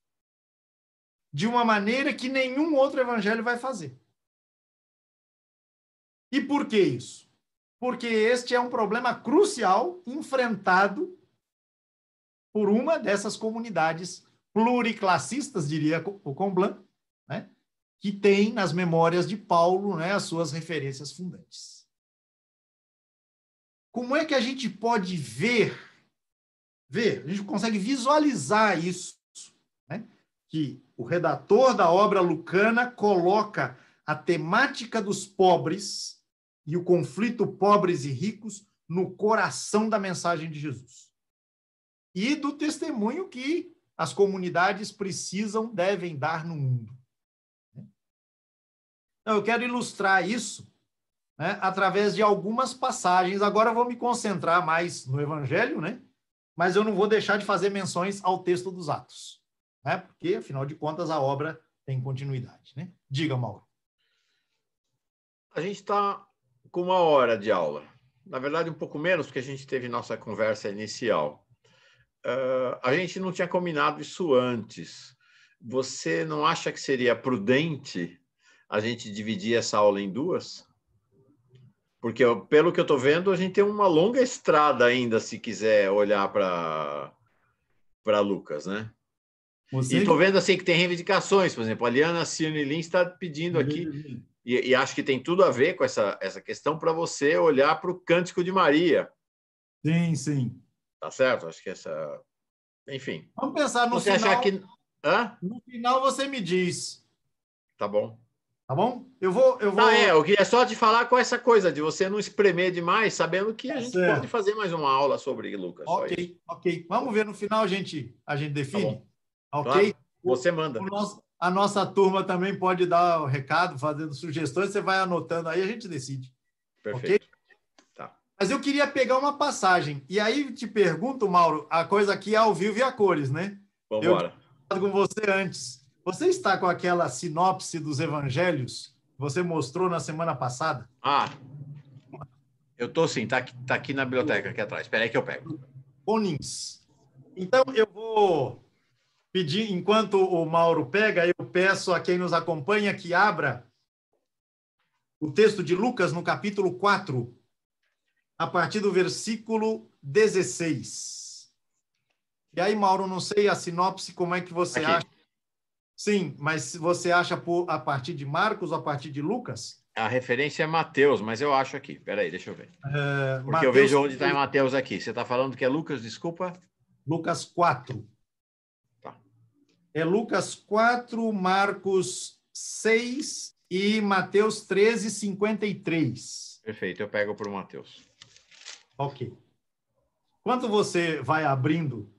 De uma maneira que nenhum outro evangelho vai fazer. E por que isso? Porque este é um problema crucial enfrentado por uma dessas comunidades pluriclassistas, diria o Comblan, né? que tem nas memórias de Paulo né, as suas referências fundantes. Como é que a gente pode ver, ver, a gente consegue visualizar isso, né? que o redator da obra Lucana coloca a temática dos pobres e o conflito pobres e ricos no coração da mensagem de Jesus. E do testemunho que as comunidades precisam, devem dar no mundo. Então, eu quero ilustrar isso né, através de algumas passagens. Agora eu vou me concentrar mais no Evangelho, né? mas eu não vou deixar de fazer menções ao texto dos Atos, né? porque, afinal de contas, a obra tem continuidade. Né? Diga, Mauro. A gente está com uma hora de aula. Na verdade, um pouco menos, porque a gente teve nossa conversa inicial. Uh, a gente não tinha combinado isso antes. Você não acha que seria prudente a gente dividir essa aula em duas? Porque, pelo que eu estou vendo, a gente tem uma longa estrada ainda, se quiser olhar para Lucas, né? Você... E estou vendo assim que tem reivindicações, por exemplo, a Liana Cirne Lin está pedindo aqui, e, e, acho que tem tudo a ver com essa, essa questão, para você olhar para o Cântico de Maria. Sim, sim. Tá certo? Acho que essa. Enfim. Vamos pensar no você final. Achar que... Hã? No final você me diz. Tá bom. Tá bom? Eu vou. Eu vou... Não, é, eu queria só te falar com essa coisa de você não espremer demais, sabendo que a tá gente certo. pode fazer mais uma aula sobre Lucas. Ok, ok. Vamos ver no final, a gente, a gente tá define. Tá ok? Claro. Você manda. Nosso, a nossa turma também pode dar o recado, fazendo sugestões, você vai anotando aí, a gente decide. Perfeito. Okay? Tá. Mas eu queria pegar uma passagem. E aí te pergunto, Mauro, a coisa aqui é ao vivo e a cores, né? Vamos embora. Eu com você antes. Você está com aquela sinopse dos evangelhos que você mostrou na semana passada? Ah, eu estou sim, está tá aqui na biblioteca, aqui atrás. Espera aí que eu pego. Onins. Então, eu vou pedir, enquanto o Mauro pega, eu peço a quem nos acompanha que abra o texto de Lucas no capítulo 4, a partir do versículo 16. E aí, Mauro, não sei a sinopse, como é que você aqui. acha Sim, mas você acha por, a partir de Marcos ou a partir de Lucas? A referência é Mateus, mas eu acho aqui. Peraí, deixa eu ver. É, Porque Mateus, eu vejo onde está em Mateus aqui. Você está falando que é Lucas, desculpa? Lucas 4. Tá. É Lucas 4, Marcos 6 e Mateus 13, 53. Perfeito, eu pego por Mateus. Ok. Quando você vai abrindo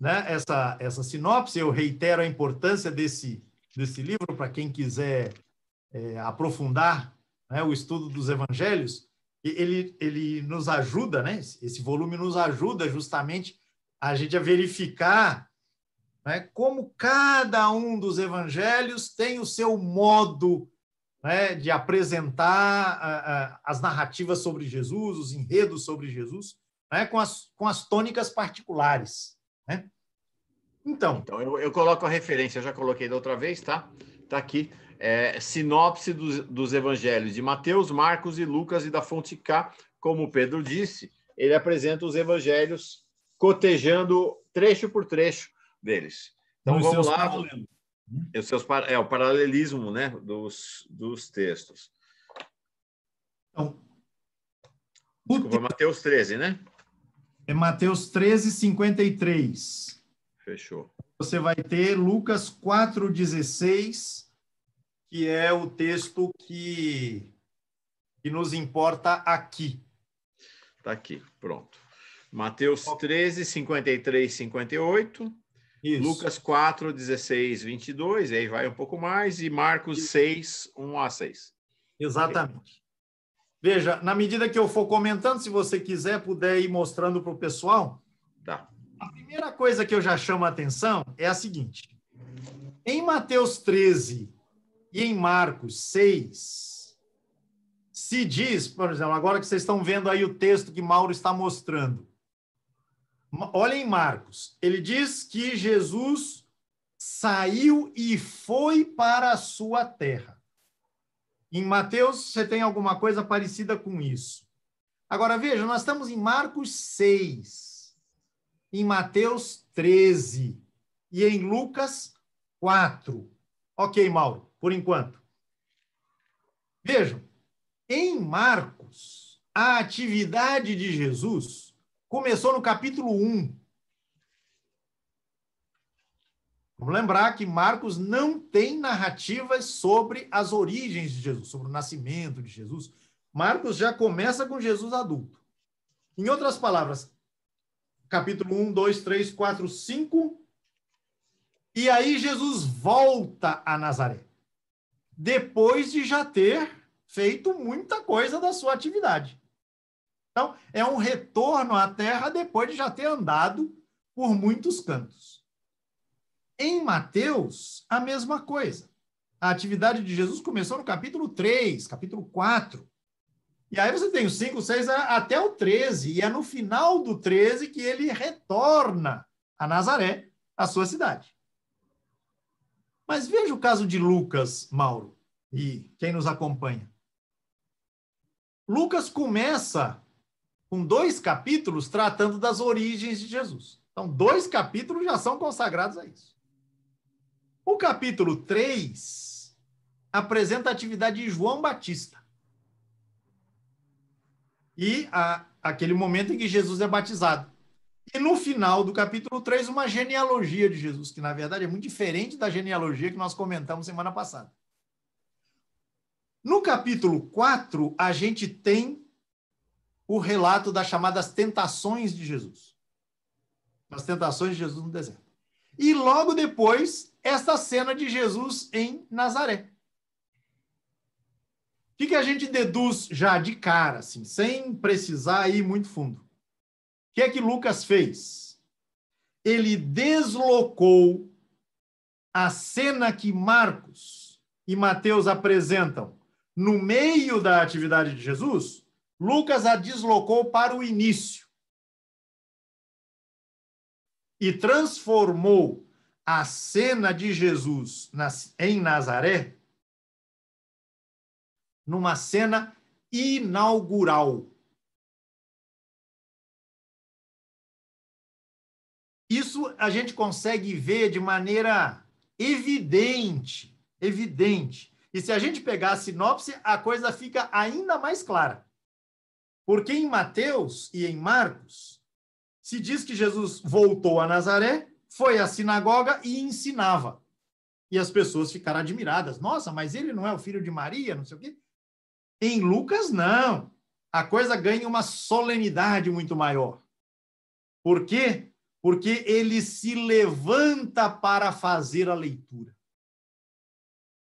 né, essa, essa sinopse. Eu reitero a importância desse, desse livro para quem quiser é, aprofundar né, o estudo dos evangelhos. Ele, ele nos ajuda, né, esse volume nos ajuda justamente a gente a verificar né, como cada um dos evangelhos tem o seu modo né, de apresentar as narrativas sobre Jesus, os enredos sobre Jesus, né, com, as, com as tônicas particulares. Né? Então. Então, eu, eu, coloco a referência, eu já coloquei da outra vez, tá? Tá aqui. É, sinopse dos, dos evangelhos de Mateus, Marcos e Lucas e da fonte K, como Pedro disse, ele apresenta os evangelhos cotejando trecho por trecho deles. Então Nos então, vamos lá. Os seus, é o paralelismo né, dos, dos textos. Então, Desculpa, Mateus 13, né? é Mateus 13, 53. Fechou. Você vai ter Lucas 4, 16, que é o texto que, que nos importa aqui. Está aqui, pronto. Mateus 13, 53, 58. Isso. Lucas 4, 16, 22, aí vai um pouco mais, e Marcos 6, 1 a 6. Exatamente. Veja, na medida que eu for comentando, se você quiser, puder ir mostrando para o pessoal. Tá. A primeira coisa que eu já chamo a atenção é a seguinte. Em Mateus 13 e em Marcos 6, se diz, por exemplo, agora que vocês estão vendo aí o texto que Mauro está mostrando. Olhem Marcos, ele diz que Jesus saiu e foi para a sua terra. Em Mateus, você tem alguma coisa parecida com isso. Agora, veja, nós estamos em Marcos 6, em Mateus 13 e em Lucas 4. Ok, Mauro, por enquanto. Vejam, em Marcos, a atividade de Jesus começou no capítulo 1. Vamos lembrar que Marcos não tem narrativas sobre as origens de Jesus, sobre o nascimento de Jesus. Marcos já começa com Jesus adulto. Em outras palavras, capítulo 1, 2, 3, 4, 5. E aí Jesus volta a Nazaré. Depois de já ter feito muita coisa da sua atividade. Então, é um retorno à terra depois de já ter andado por muitos cantos. Em Mateus, a mesma coisa. A atividade de Jesus começou no capítulo 3, capítulo 4. E aí você tem o 5, 6 até o 13. E é no final do 13 que ele retorna a Nazaré, a sua cidade. Mas veja o caso de Lucas, Mauro, e quem nos acompanha. Lucas começa com dois capítulos tratando das origens de Jesus. Então, dois capítulos já são consagrados a isso. O capítulo 3 apresenta a atividade de João Batista. E a, aquele momento em que Jesus é batizado. E no final do capítulo 3, uma genealogia de Jesus, que na verdade é muito diferente da genealogia que nós comentamos semana passada. No capítulo 4, a gente tem o relato das chamadas tentações de Jesus. As tentações de Jesus no deserto. E logo depois, essa cena de Jesus em Nazaré. O que, que a gente deduz já de cara, assim, sem precisar ir muito fundo? O que é que Lucas fez? Ele deslocou a cena que Marcos e Mateus apresentam no meio da atividade de Jesus, Lucas a deslocou para o início e transformou a cena de Jesus em Nazaré numa cena inaugural. Isso a gente consegue ver de maneira evidente, evidente. E se a gente pegar a sinopse, a coisa fica ainda mais clara. Porque em Mateus e em Marcos, se diz que Jesus voltou a Nazaré, foi à sinagoga e ensinava. E as pessoas ficaram admiradas. Nossa, mas ele não é o filho de Maria, não sei o quê. Em Lucas, não. A coisa ganha uma solenidade muito maior. Por quê? Porque ele se levanta para fazer a leitura.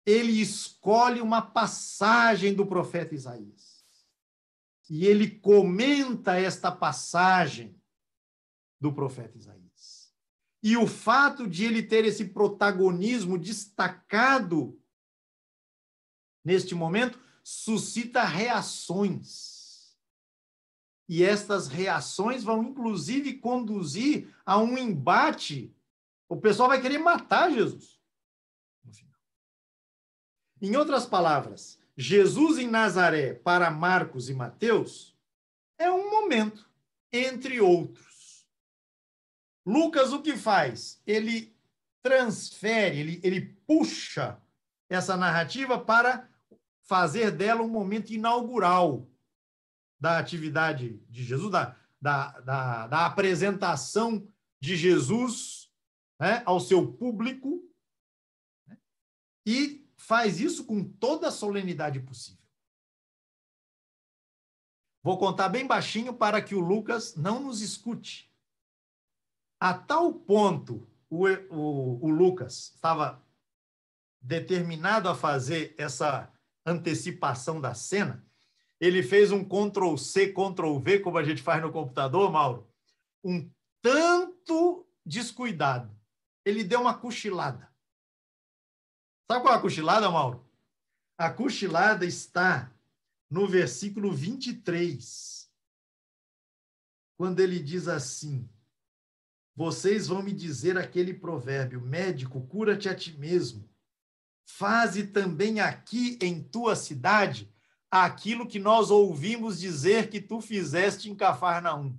Ele escolhe uma passagem do profeta Isaías. E ele comenta esta passagem do profeta Isaías. E o fato de ele ter esse protagonismo destacado neste momento suscita reações. E estas reações vão inclusive conduzir a um embate. O pessoal vai querer matar Jesus. Em outras palavras, Jesus em Nazaré para Marcos e Mateus é um momento entre outros. Lucas o que faz? Ele transfere, ele, ele puxa essa narrativa para fazer dela um momento inaugural da atividade de Jesus, da, da, da, da apresentação de Jesus né, ao seu público, né, e faz isso com toda a solenidade possível. Vou contar bem baixinho para que o Lucas não nos escute. A tal ponto o, o, o Lucas estava determinado a fazer essa antecipação da cena, ele fez um Ctrl C, Ctrl V, como a gente faz no computador, Mauro, um tanto descuidado. Ele deu uma cochilada. Sabe qual é a cochilada, Mauro? A cochilada está no versículo 23, quando ele diz assim: vocês vão me dizer aquele provérbio: médico, cura-te a ti mesmo. Faze também aqui em tua cidade aquilo que nós ouvimos dizer que tu fizeste em Cafarnaum.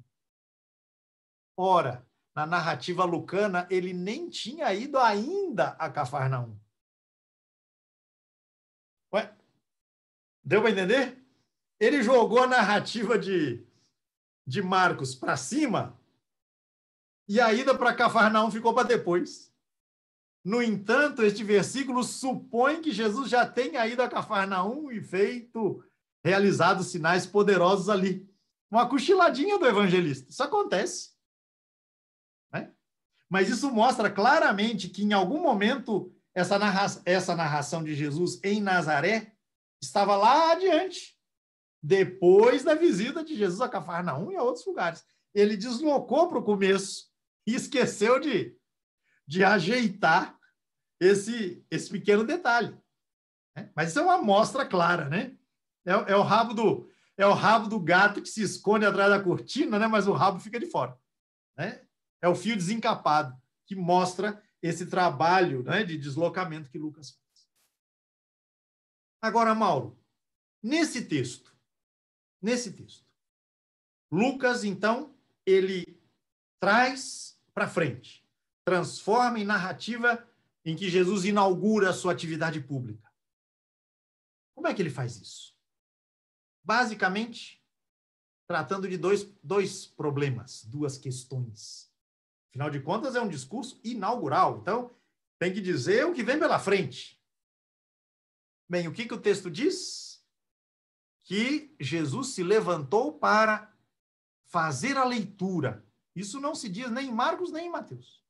Ora, na narrativa lucana, ele nem tinha ido ainda a Cafarnaum. Ué, deu para entender? Ele jogou a narrativa de, de Marcos para cima e a ida para Cafarnaum ficou para depois. No entanto, este versículo supõe que Jesus já tenha ido a Cafarnaum e feito, realizado sinais poderosos ali. Uma cochiladinha do evangelista. Isso acontece. Né? Mas isso mostra claramente que em algum momento essa, narra essa narração de Jesus em Nazaré estava lá adiante, depois da visita de Jesus a Cafarnaum e a outros lugares. Ele deslocou para o começo e esqueceu de, de ajeitar esse, esse pequeno detalhe. Né? Mas isso é uma amostra clara, né? É, é, o rabo do, é o rabo do gato que se esconde atrás da cortina, né? mas o rabo fica de fora. Né? É o fio desencapado que mostra esse trabalho né, de deslocamento que Lucas faz. Agora, Mauro, nesse texto, nesse texto, Lucas, então, ele traz para frente, transforma em narrativa em que Jesus inaugura a sua atividade pública. Como é que ele faz isso? Basicamente, tratando de dois, dois problemas, duas questões. Afinal de contas, é um discurso inaugural, então tem que dizer o que vem pela frente. Bem, o que, que o texto diz? Que Jesus se levantou para fazer a leitura isso não se diz nem em Marcos nem em Mateus.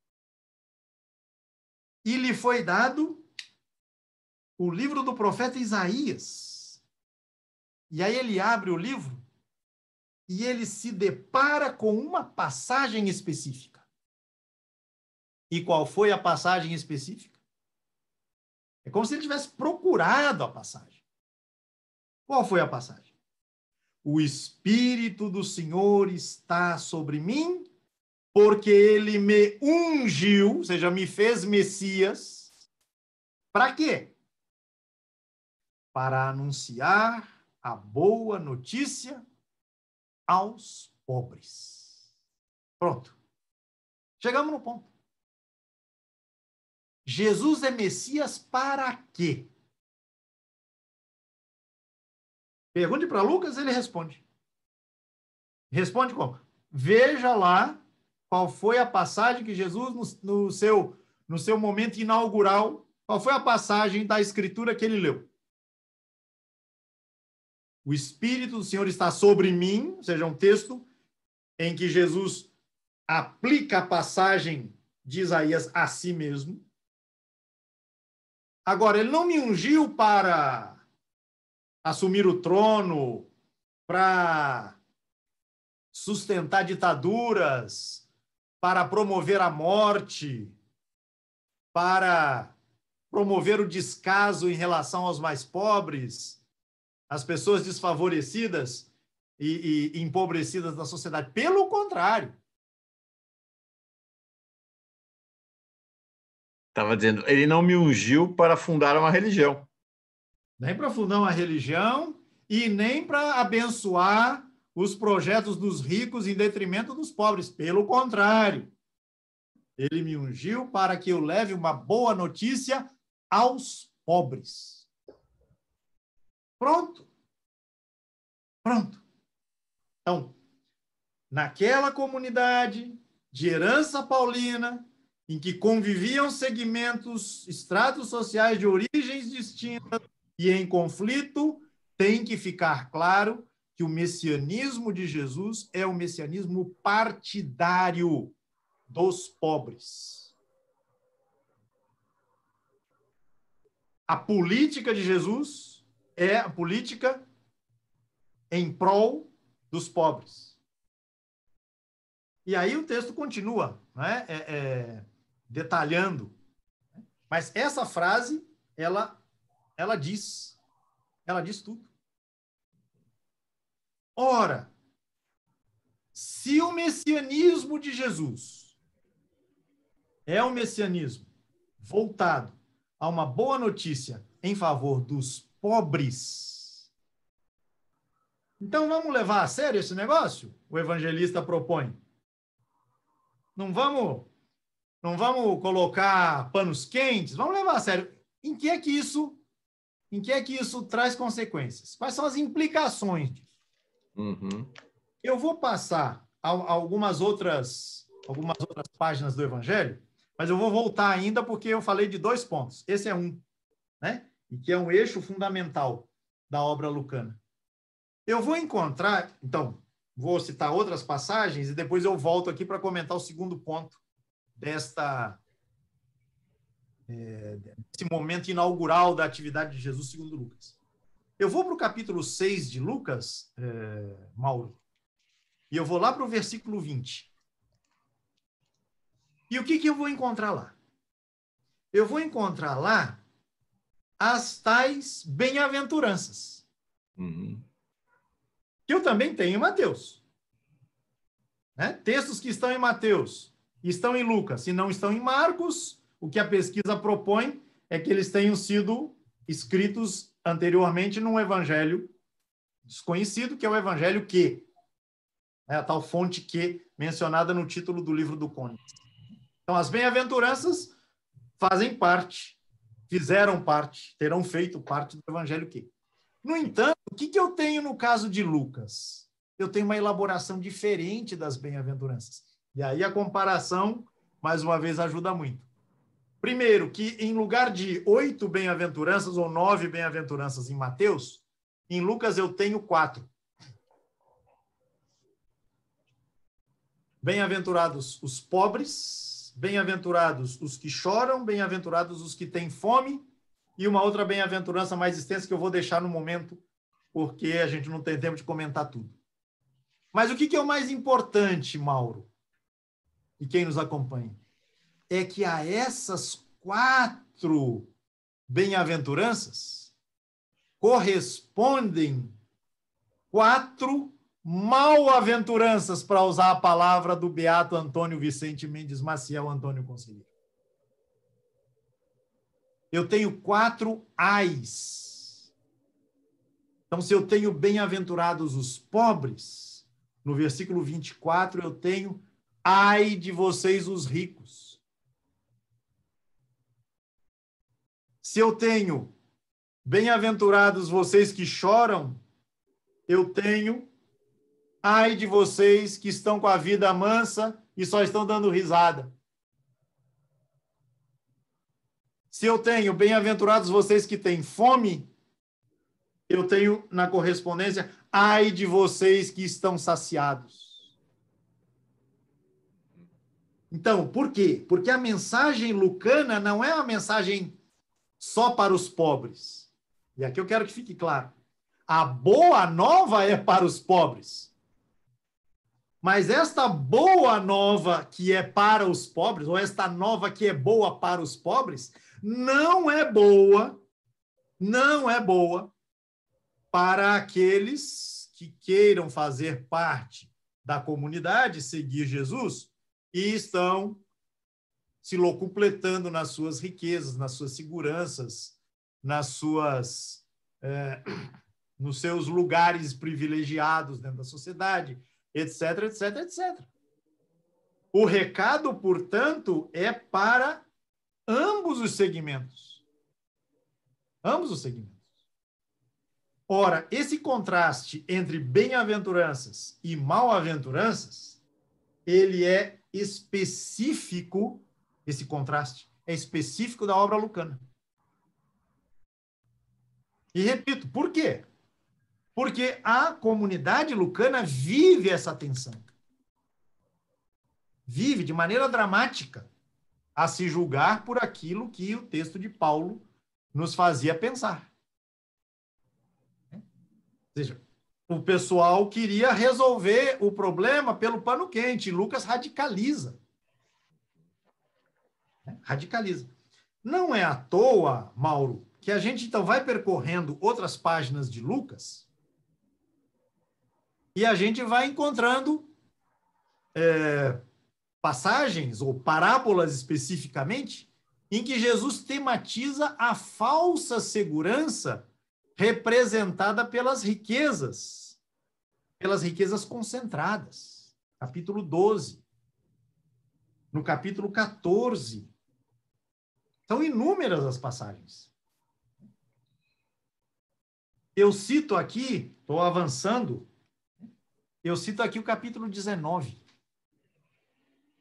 E lhe foi dado o livro do profeta Isaías. E aí ele abre o livro e ele se depara com uma passagem específica. E qual foi a passagem específica? É como se ele tivesse procurado a passagem. Qual foi a passagem? O Espírito do Senhor está sobre mim, porque ele me ungiu, ou seja, me fez Messias. Para quê? Para anunciar a boa notícia aos pobres. Pronto. Chegamos no ponto. Jesus é Messias para quê? Pergunte para Lucas, ele responde. Responde como? Veja lá qual foi a passagem que Jesus, no, no, seu, no seu momento inaugural, qual foi a passagem da Escritura que ele leu? O Espírito do Senhor está sobre mim, ou seja, um texto em que Jesus aplica a passagem de Isaías a si mesmo. Agora, ele não me ungiu para assumir o trono, para sustentar ditaduras, para promover a morte, para promover o descaso em relação aos mais pobres, às pessoas desfavorecidas e, e empobrecidas da sociedade. Pelo contrário. Estava dizendo, ele não me ungiu para fundar uma religião. Nem para fundar uma religião e nem para abençoar os projetos dos ricos em detrimento dos pobres. Pelo contrário, ele me ungiu para que eu leve uma boa notícia aos pobres. Pronto. Pronto. Então, naquela comunidade de herança paulina, em que conviviam segmentos, estratos sociais de origens distintas e em conflito, tem que ficar claro que o messianismo de Jesus é o messianismo partidário dos pobres. A política de Jesus é a política em prol dos pobres. E aí o texto continua, né? É, é, detalhando. Mas essa frase, ela, ela diz, ela diz tudo. Ora, se o messianismo de Jesus é um messianismo voltado a uma boa notícia em favor dos pobres, então vamos levar a sério esse negócio? O evangelista propõe. Não vamos, não vamos colocar panos quentes, vamos levar a sério. Em que é que isso, em que é que isso traz consequências? Quais são as implicações disso? Uhum. Eu vou passar a, a algumas outras, algumas outras páginas do Evangelho, mas eu vou voltar ainda porque eu falei de dois pontos. Esse é um, né? E que é um eixo fundamental da obra lucana. Eu vou encontrar, então, vou citar outras passagens e depois eu volto aqui para comentar o segundo ponto desta é, desse momento inaugural da atividade de Jesus segundo Lucas. Eu vou para o capítulo 6 de Lucas, é, Mauro, e eu vou lá para o versículo 20. E o que, que eu vou encontrar lá? Eu vou encontrar lá as tais bem-aventuranças. Uhum. Que eu também tenho em Mateus. Né? Textos que estão em Mateus estão em Lucas e não estão em Marcos. O que a pesquisa propõe é que eles tenham sido escritos anteriormente num evangelho desconhecido, que é o evangelho que, é a tal fonte que mencionada no título do livro do Cônice. Então, as bem-aventuranças fazem parte, fizeram parte, terão feito parte do evangelho que. No entanto, o que eu tenho no caso de Lucas? Eu tenho uma elaboração diferente das bem-aventuranças. E aí a comparação, mais uma vez, ajuda muito. Primeiro, que em lugar de oito bem-aventuranças ou nove bem-aventuranças em Mateus, em Lucas eu tenho quatro. Bem-aventurados os pobres, bem-aventurados os que choram, bem-aventurados os que têm fome, e uma outra bem-aventurança mais extensa que eu vou deixar no momento, porque a gente não tem tempo de comentar tudo. Mas o que é o mais importante, Mauro? E quem nos acompanha? é que a essas quatro bem-aventuranças correspondem quatro mal-aventuranças, para usar a palavra do Beato Antônio Vicente Mendes Maciel Antônio Conselheiro. Eu tenho quatro ais. Então, se eu tenho bem-aventurados os pobres, no versículo 24 eu tenho ai de vocês os ricos. Se eu tenho bem-aventurados vocês que choram, eu tenho ai de vocês que estão com a vida mansa e só estão dando risada. Se eu tenho bem-aventurados vocês que têm fome, eu tenho na correspondência ai de vocês que estão saciados. Então, por quê? Porque a mensagem lucana não é uma mensagem só para os pobres. E aqui eu quero que fique claro. A boa nova é para os pobres. Mas esta boa nova que é para os pobres, ou esta nova que é boa para os pobres, não é boa, não é boa para aqueles que queiram fazer parte da comunidade, seguir Jesus e estão se locupletando nas suas riquezas, nas suas seguranças, nas suas é, (clears throat) nos seus lugares privilegiados dentro da sociedade, etc, etc, etc. O recado, portanto, é para ambos os segmentos. Ambos os segmentos. Ora, esse contraste entre bem-aventuranças e mal-aventuranças, ele é específico esse contraste é específico da obra lucana. E repito, por quê? Porque a comunidade lucana vive essa tensão. Vive de maneira dramática a se julgar por aquilo que o texto de Paulo nos fazia pensar. Ou seja, o pessoal queria resolver o problema pelo pano quente. Lucas radicaliza. Né? Radicaliza. Não é à toa, Mauro, que a gente então vai percorrendo outras páginas de Lucas e a gente vai encontrando é, passagens ou parábolas especificamente em que Jesus tematiza a falsa segurança representada pelas riquezas, pelas riquezas concentradas. Capítulo 12. No capítulo 14, são então, inúmeras as passagens. Eu cito aqui, estou avançando, eu cito aqui o capítulo 19,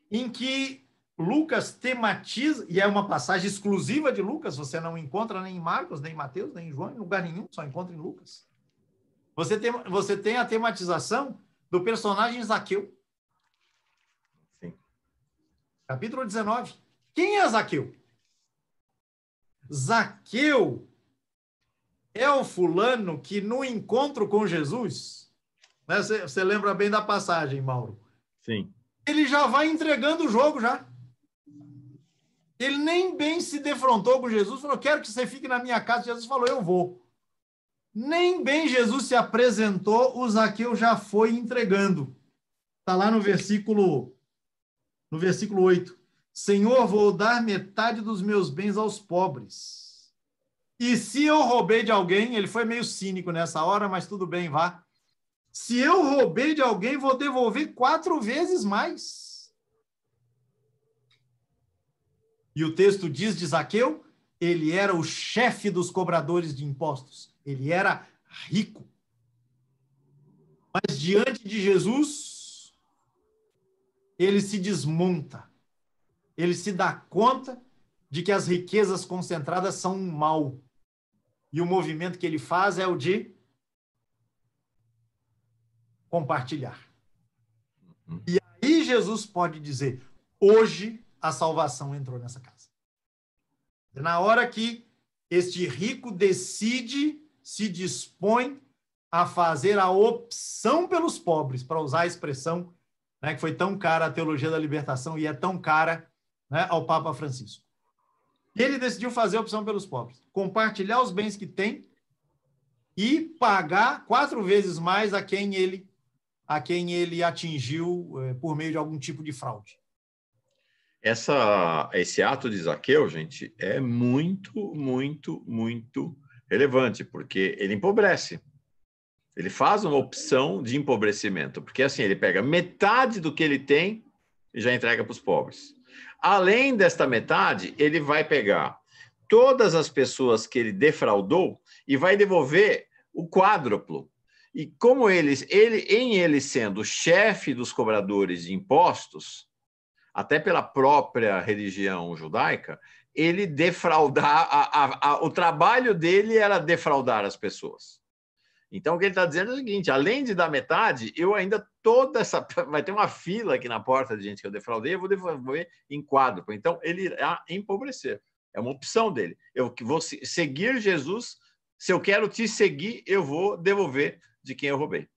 em que Lucas tematiza, e é uma passagem exclusiva de Lucas, você não encontra nem em Marcos, nem em Mateus, nem em João, em lugar nenhum, só encontra em Lucas. Você tem, você tem a tematização do personagem Zaqueu. Sim. Capítulo 19. Quem é Zaqueu? Zaqueu é o fulano que no encontro com Jesus, né? Você lembra bem da passagem, Mauro? Sim. Ele já vai entregando o jogo já. Ele nem bem se defrontou com Jesus, falou: "Quero que você fique na minha casa". Jesus falou: "Eu vou". Nem bem Jesus se apresentou, o Zaqueu já foi entregando. Está lá no versículo no versículo 8. Senhor, vou dar metade dos meus bens aos pobres. E se eu roubei de alguém, ele foi meio cínico nessa hora, mas tudo bem, vá. Se eu roubei de alguém, vou devolver quatro vezes mais. E o texto diz de Zaqueu, ele era o chefe dos cobradores de impostos. Ele era rico. Mas diante de Jesus, ele se desmonta ele se dá conta de que as riquezas concentradas são um mal. E o movimento que ele faz é o de compartilhar. Uhum. E aí Jesus pode dizer: hoje a salvação entrou nessa casa. É na hora que este rico decide, se dispõe a fazer a opção pelos pobres, para usar a expressão né, que foi tão cara a teologia da libertação e é tão cara né, ao Papa Francisco. Ele decidiu fazer a opção pelos pobres, compartilhar os bens que tem e pagar quatro vezes mais a quem ele a quem ele atingiu eh, por meio de algum tipo de fraude. Essa, esse ato de Zaqueu, gente, é muito, muito, muito relevante, porque ele empobrece. Ele faz uma opção de empobrecimento, porque assim ele pega metade do que ele tem e já entrega para os pobres. Além desta metade, ele vai pegar todas as pessoas que ele defraudou e vai devolver o quádruplo. E como eles, ele, em ele sendo chefe dos cobradores de impostos, até pela própria religião judaica, ele defraudar, a, a, a, o trabalho dele era defraudar as pessoas. Então, o que ele está dizendo é o seguinte: além de dar metade, eu ainda toda essa. (laughs) Vai ter uma fila aqui na porta de gente que eu defraudei, eu vou devolver em quadro. Então, ele irá empobrecer. É uma opção dele. Eu vou seguir Jesus. Se eu quero te seguir, eu vou devolver de quem eu roubei.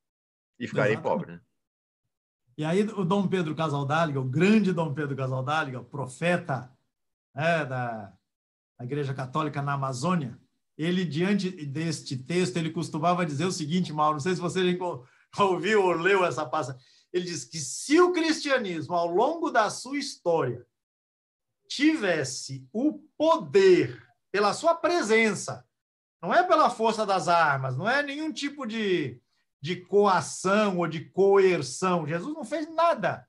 E ficarei Exatamente. pobre. Né? E aí, o Dom Pedro Casaldáliga, o grande Dom Pedro Casaldáliga, profeta né, da Igreja Católica na Amazônia, ele, diante deste texto, ele costumava dizer o seguinte, Mauro, não sei se você já (laughs) ouviu ou leu essa passagem. Ele diz que se o cristianismo, ao longo da sua história, tivesse o poder, pela sua presença, não é pela força das armas, não é nenhum tipo de, de coação ou de coerção. Jesus não fez nada.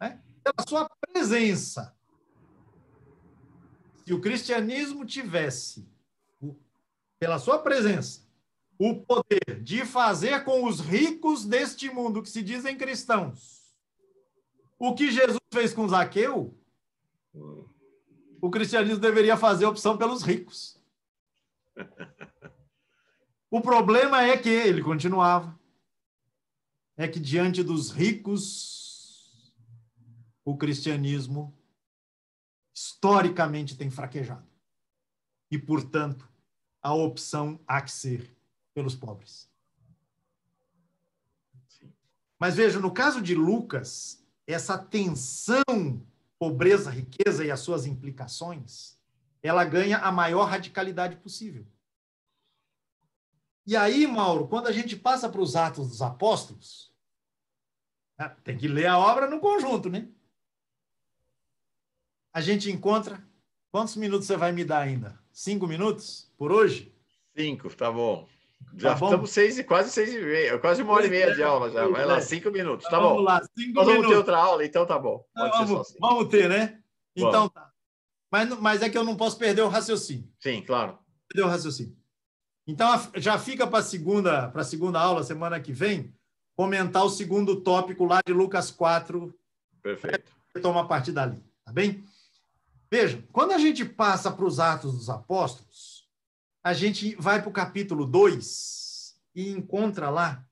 Né? Pela sua presença. Se o cristianismo tivesse pela sua presença, o poder de fazer com os ricos deste mundo que se dizem cristãos o que Jesus fez com Zaqueu, o cristianismo deveria fazer opção pelos ricos. O problema é que, ele continuava, é que diante dos ricos, o cristianismo historicamente tem fraquejado. E, portanto, a opção há que ser pelos pobres. Mas veja, no caso de Lucas, essa tensão pobreza-riqueza e as suas implicações, ela ganha a maior radicalidade possível. E aí, Mauro, quando a gente passa para os Atos dos Apóstolos, né, tem que ler a obra no conjunto, né? A gente encontra. Quantos minutos você vai me dar ainda? Cinco minutos por hoje? Cinco, tá bom. Tá já tá bom? estamos seis e quase seis e meia, é quase uma hora e meia é, de aula já. Vai lá, é. cinco minutos, tá, então bom. Vamos lá, cinco Nós minutos. vamos ter outra aula, então tá bom. Não, vamos, assim. vamos, ter, né? Então vamos. tá. Mas, mas é que eu não posso perder o raciocínio. Sim, claro. Perder o raciocínio. Então já fica para segunda, para segunda aula semana que vem, comentar o segundo tópico lá de Lucas 4. Perfeito. Toma a partir dali, tá bem? Veja, quando a gente passa para os Atos dos Apóstolos, a gente vai para o capítulo 2 e encontra lá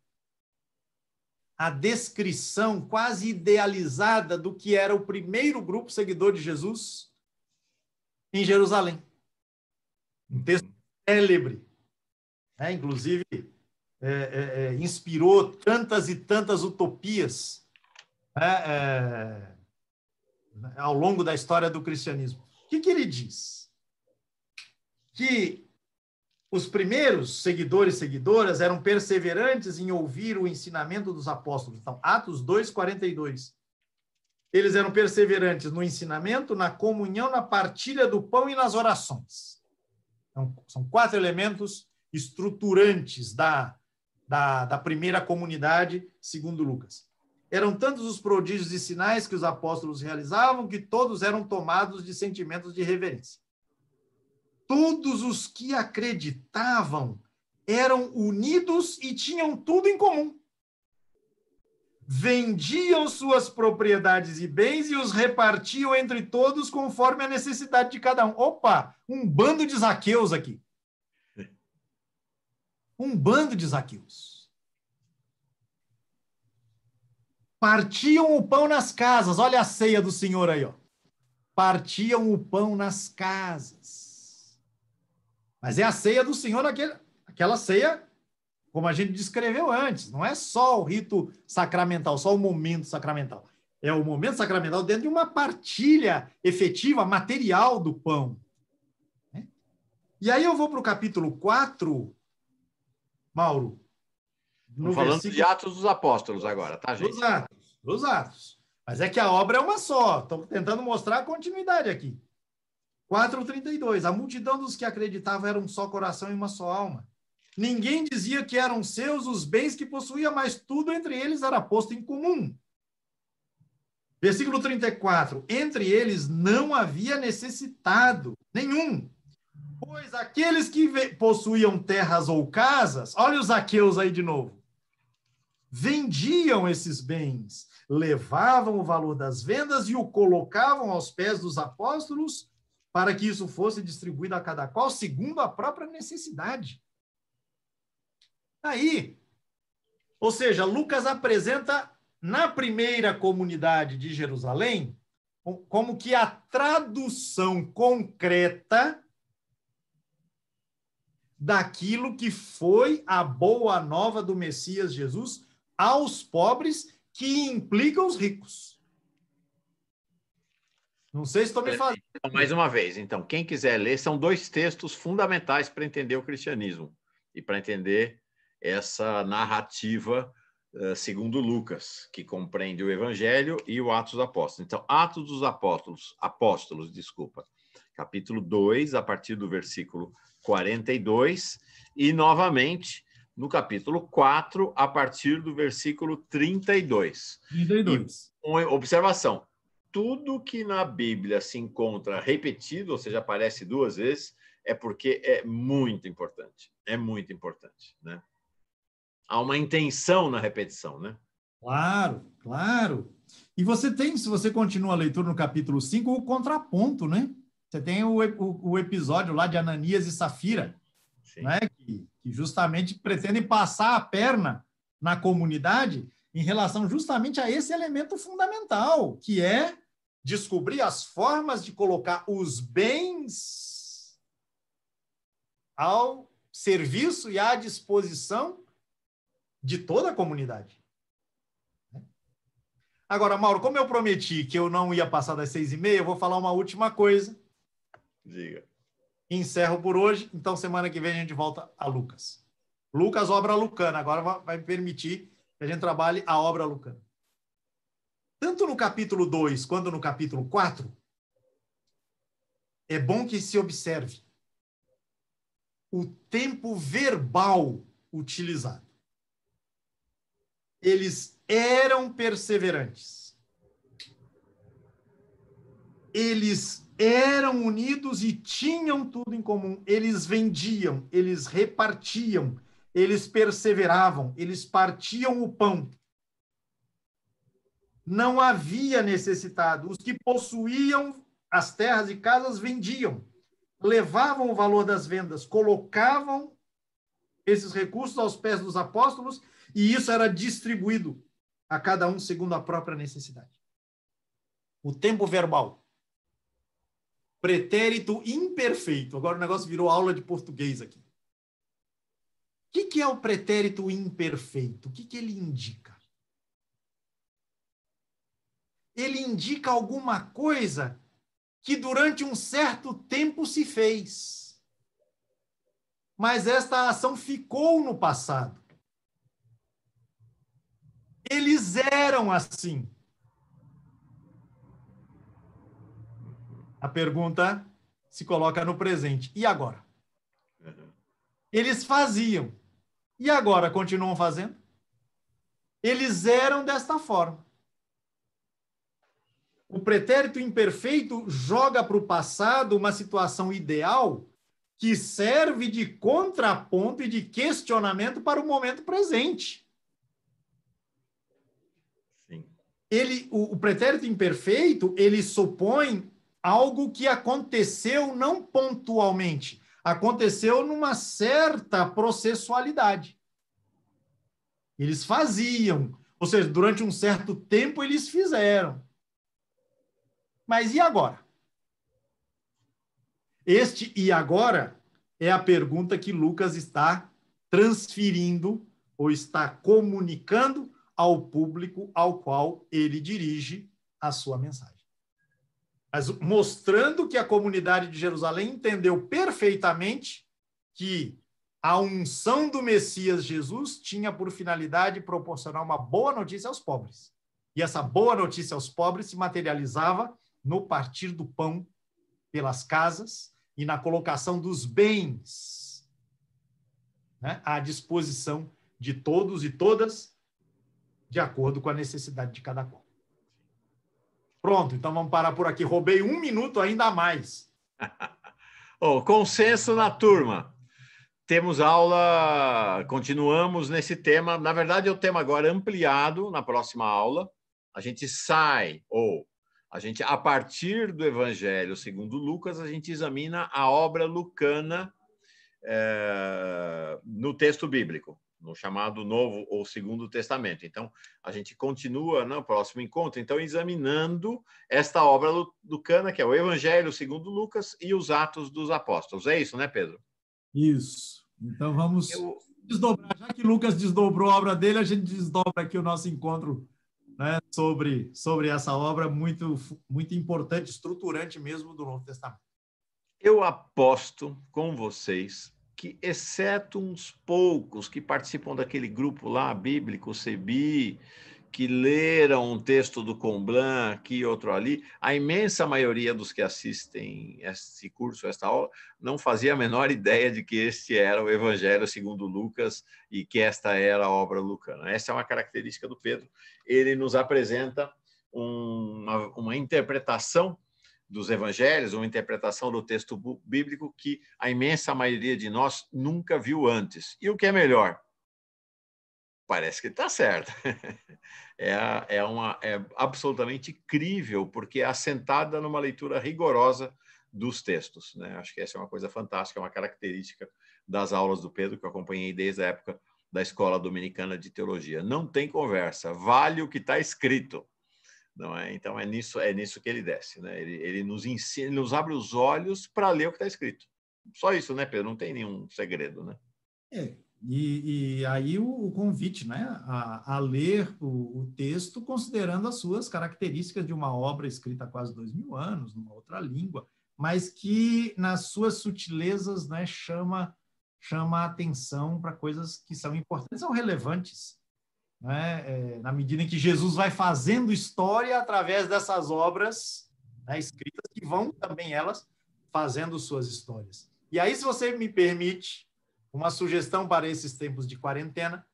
a descrição quase idealizada do que era o primeiro grupo seguidor de Jesus em Jerusalém. Um texto célebre, né? inclusive é, é, é inspirou tantas e tantas utopias. Né? É, né, ao longo da história do cristianismo. O que, que ele diz? Que os primeiros seguidores e seguidoras eram perseverantes em ouvir o ensinamento dos apóstolos. Então, Atos 2,42. Eles eram perseverantes no ensinamento, na comunhão, na partilha do pão e nas orações. Então, são quatro elementos estruturantes da, da, da primeira comunidade, segundo Lucas. Eram tantos os prodígios e sinais que os apóstolos realizavam que todos eram tomados de sentimentos de reverência. Todos os que acreditavam eram unidos e tinham tudo em comum. Vendiam suas propriedades e bens e os repartiam entre todos conforme a necessidade de cada um. Opa, um bando de Zaqueus aqui. Um bando de Zaqueus Partiam o pão nas casas. Olha a ceia do Senhor aí, ó. Partiam o pão nas casas. Mas é a ceia do Senhor, aquele, aquela ceia, como a gente descreveu antes. Não é só o rito sacramental, só o momento sacramental. É o momento sacramental dentro de uma partilha efetiva, material do pão. Né? E aí eu vou para o capítulo 4, Mauro, no falando versículo... de Atos dos Apóstolos agora, tá, gente? Dos Atos, dos Atos. Mas é que a obra é uma só. Estou tentando mostrar a continuidade aqui. 4,32. A multidão dos que acreditavam era um só coração e uma só alma. Ninguém dizia que eram seus os bens que possuía, mas tudo entre eles era posto em comum. Versículo 34. Entre eles não havia necessitado nenhum. Pois aqueles que possuíam terras ou casas, olha os aqueus aí de novo vendiam esses bens, levavam o valor das vendas e o colocavam aos pés dos apóstolos para que isso fosse distribuído a cada qual segundo a própria necessidade. Tá aí, ou seja, Lucas apresenta na primeira comunidade de Jerusalém como que a tradução concreta daquilo que foi a boa nova do Messias Jesus aos pobres que implica os ricos. Não sei se estou me então, fazendo Então, mais uma vez, então, quem quiser ler, são dois textos fundamentais para entender o cristianismo e para entender essa narrativa eh, segundo Lucas, que compreende o Evangelho e o Atos dos Apóstolos. Então, Atos dos Apóstolos, Apóstolos, desculpa, capítulo 2, a partir do versículo 42, e novamente no capítulo 4, a partir do versículo 32. 32. E, observação: tudo que na Bíblia se encontra repetido, ou seja, aparece duas vezes, é porque é muito importante. É muito importante, né? Há uma intenção na repetição, né? Claro, claro. E você tem, se você continua a leitura no capítulo 5, o contraponto, né? Você tem o, o, o episódio lá de Ananias e Safira, Sim. né? Que que justamente pretendem passar a perna na comunidade em relação justamente a esse elemento fundamental, que é descobrir as formas de colocar os bens ao serviço e à disposição de toda a comunidade. Agora, Mauro, como eu prometi que eu não ia passar das seis e meia, eu vou falar uma última coisa. Diga encerro por hoje. Então, semana que vem a gente volta a Lucas. Lucas, obra lucana. Agora vai permitir que a gente trabalhe a obra lucana. Tanto no capítulo 2 quanto no capítulo 4, é bom que se observe o tempo verbal utilizado. Eles eram perseverantes. Eles eram unidos e tinham tudo em comum. Eles vendiam, eles repartiam, eles perseveravam, eles partiam o pão. Não havia necessitado. Os que possuíam as terras e casas vendiam, levavam o valor das vendas, colocavam esses recursos aos pés dos apóstolos e isso era distribuído a cada um segundo a própria necessidade. O tempo verbal Pretérito imperfeito. Agora o negócio virou aula de português aqui. O que, que é o pretérito imperfeito? O que, que ele indica? Ele indica alguma coisa que durante um certo tempo se fez, mas esta ação ficou no passado. Eles eram assim. A pergunta se coloca no presente. E agora? Eles faziam. E agora continuam fazendo? Eles eram desta forma. O pretérito imperfeito joga para o passado uma situação ideal que serve de contraponto e de questionamento para o momento presente. Sim. Ele, o, o pretérito imperfeito, ele supõe algo que aconteceu não pontualmente, aconteceu numa certa processualidade. Eles faziam, ou seja, durante um certo tempo eles fizeram. Mas e agora? Este e agora é a pergunta que Lucas está transferindo ou está comunicando ao público ao qual ele dirige a sua mensagem mas mostrando que a comunidade de Jerusalém entendeu perfeitamente que a unção do Messias Jesus tinha por finalidade proporcionar uma boa notícia aos pobres. E essa boa notícia aos pobres se materializava no partir do pão pelas casas e na colocação dos bens né, à disposição de todos e todas, de acordo com a necessidade de cada qual. Pronto, então vamos parar por aqui. Roubei um minuto ainda a mais. oh, (laughs) consenso na turma. Temos aula, continuamos nesse tema. Na verdade, é o tema agora ampliado na próxima aula. A gente sai, ou a gente, a partir do Evangelho segundo Lucas, a gente examina a obra lucana é, no texto bíblico no chamado Novo ou Segundo Testamento. Então, a gente continua no né, próximo encontro, então, examinando esta obra do, do Cana, que é o Evangelho segundo Lucas e os Atos dos Apóstolos. É isso, né, Pedro? Isso. Então, vamos Eu... desdobrar. Já que Lucas desdobrou a obra dele, a gente desdobra aqui o nosso encontro né, sobre, sobre essa obra muito, muito importante, estruturante mesmo do Novo Testamento. Eu aposto com vocês que, exceto uns poucos que participam daquele grupo lá bíblico, Sebi, que leram um texto do Comblan aqui outro ali, a imensa maioria dos que assistem esse curso, esta aula, não fazia a menor ideia de que este era o Evangelho segundo Lucas e que esta era a obra lucana. Essa é uma característica do Pedro. Ele nos apresenta uma, uma interpretação dos evangelhos, uma interpretação do texto bíblico que a imensa maioria de nós nunca viu antes. E o que é melhor? Parece que está certo. (laughs) É, é, uma, é absolutamente crível, porque é assentada numa leitura rigorosa dos textos. Né? Acho que essa é uma coisa fantástica, é uma característica das aulas do Pedro, que eu acompanhei desde a época da Escola Dominicana de Teologia. Não tem conversa, vale o que está escrito. Não é? Então é nisso, é nisso que ele desce, né? Ele, ele nos ensina, ele nos abre os olhos para ler o que está escrito. Só isso, né, Pedro? Não tem nenhum segredo, né? É, e, e, aí o, o, convite, né, a, a ler o, o, texto considerando as suas características de uma obra escrita há quase dois mil anos, numa outra língua, mas que nas suas sutilezas, né, chama chama a atenção para coisas que são importantes, são relevantes né? É, na medida em que Jesus vai fazendo história através dessas obras né, escritas, que vão também elas fazendo suas histórias. E aí, se você me permite, uma sugestão para esses tempos de quarentena,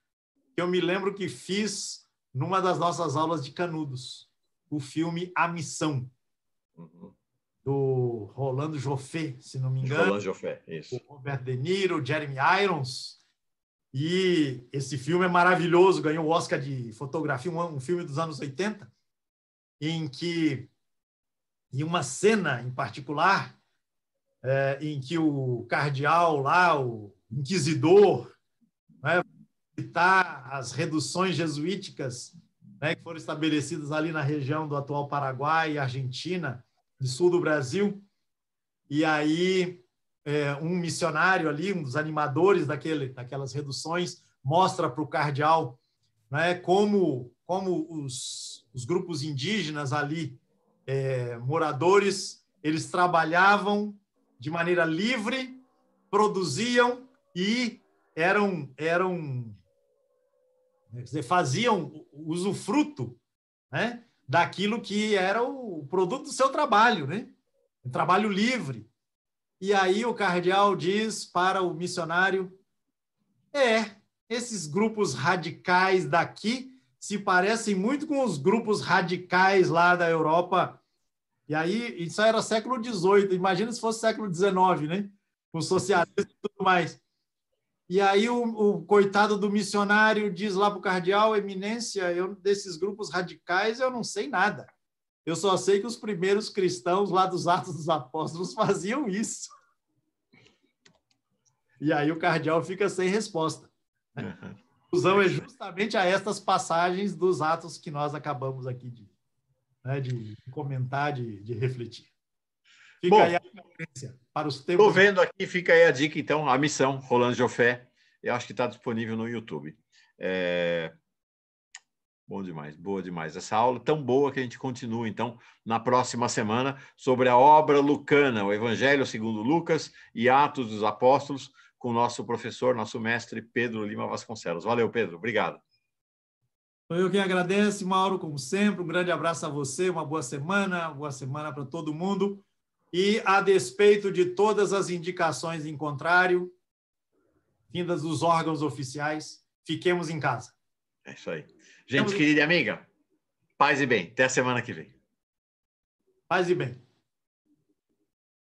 que eu me lembro que fiz numa das nossas aulas de Canudos, o filme A Missão, uhum. do Rolando Joffé, se não me engano. Rolando Joffé, isso. O Robert De Niro, Jeremy Irons. E esse filme é maravilhoso, ganhou o Oscar de fotografia, um, um filme dos anos 80, em que, em uma cena em particular, é, em que o cardeal lá, o inquisidor, né, tá as reduções jesuíticas né, que foram estabelecidas ali na região do atual Paraguai e Argentina, do sul do Brasil. E aí é, um missionário ali, um dos animadores daquele, daquelas reduções, mostra para o cardeal né, como, como os, os grupos indígenas ali, é, moradores, eles trabalhavam de maneira livre, produziam e eram, eram dizer, faziam usufruto né, daquilo que era o produto do seu trabalho, né? trabalho livre. E aí o cardeal diz para o missionário: é, esses grupos radicais daqui se parecem muito com os grupos radicais lá da Europa. E aí, isso era século XVIII, imagina se fosse século XIX, né? Com socialismo e tudo mais. E aí o, o, coitado do missionário diz lá para o cardeal, eminência, eu, desses grupos radicais eu não sei nada. Eu só sei que os primeiros cristãos lá dos Atos dos Apóstolos (laughs) faziam isso. E aí o cardeal fica sem resposta. A (laughs) conclusão é justamente a estas passagens dos atos que nós acabamos aqui de, né, de comentar, de, de refletir. Fica Bom, aí a referência para os tempos. Estou vendo aqui, fica aí a dica, então, a missão, Rolando Jofé. Eu acho que está disponível no YouTube. É... Bom demais, boa demais. Essa aula tão boa que a gente continua, então, na próxima semana, sobre a obra lucana, o Evangelho segundo Lucas e Atos dos Apóstolos com o nosso professor, nosso mestre Pedro Lima Vasconcelos. Valeu, Pedro. Obrigado. Eu quem agradece, Mauro, como sempre. Um grande abraço a você, uma boa semana, uma boa semana para todo mundo. E a despeito de todas as indicações em contrário, vindas dos órgãos oficiais, fiquemos em casa. É isso aí. Gente, querida querida amiga, paz e bem. Até a semana que vem. Paz e bem.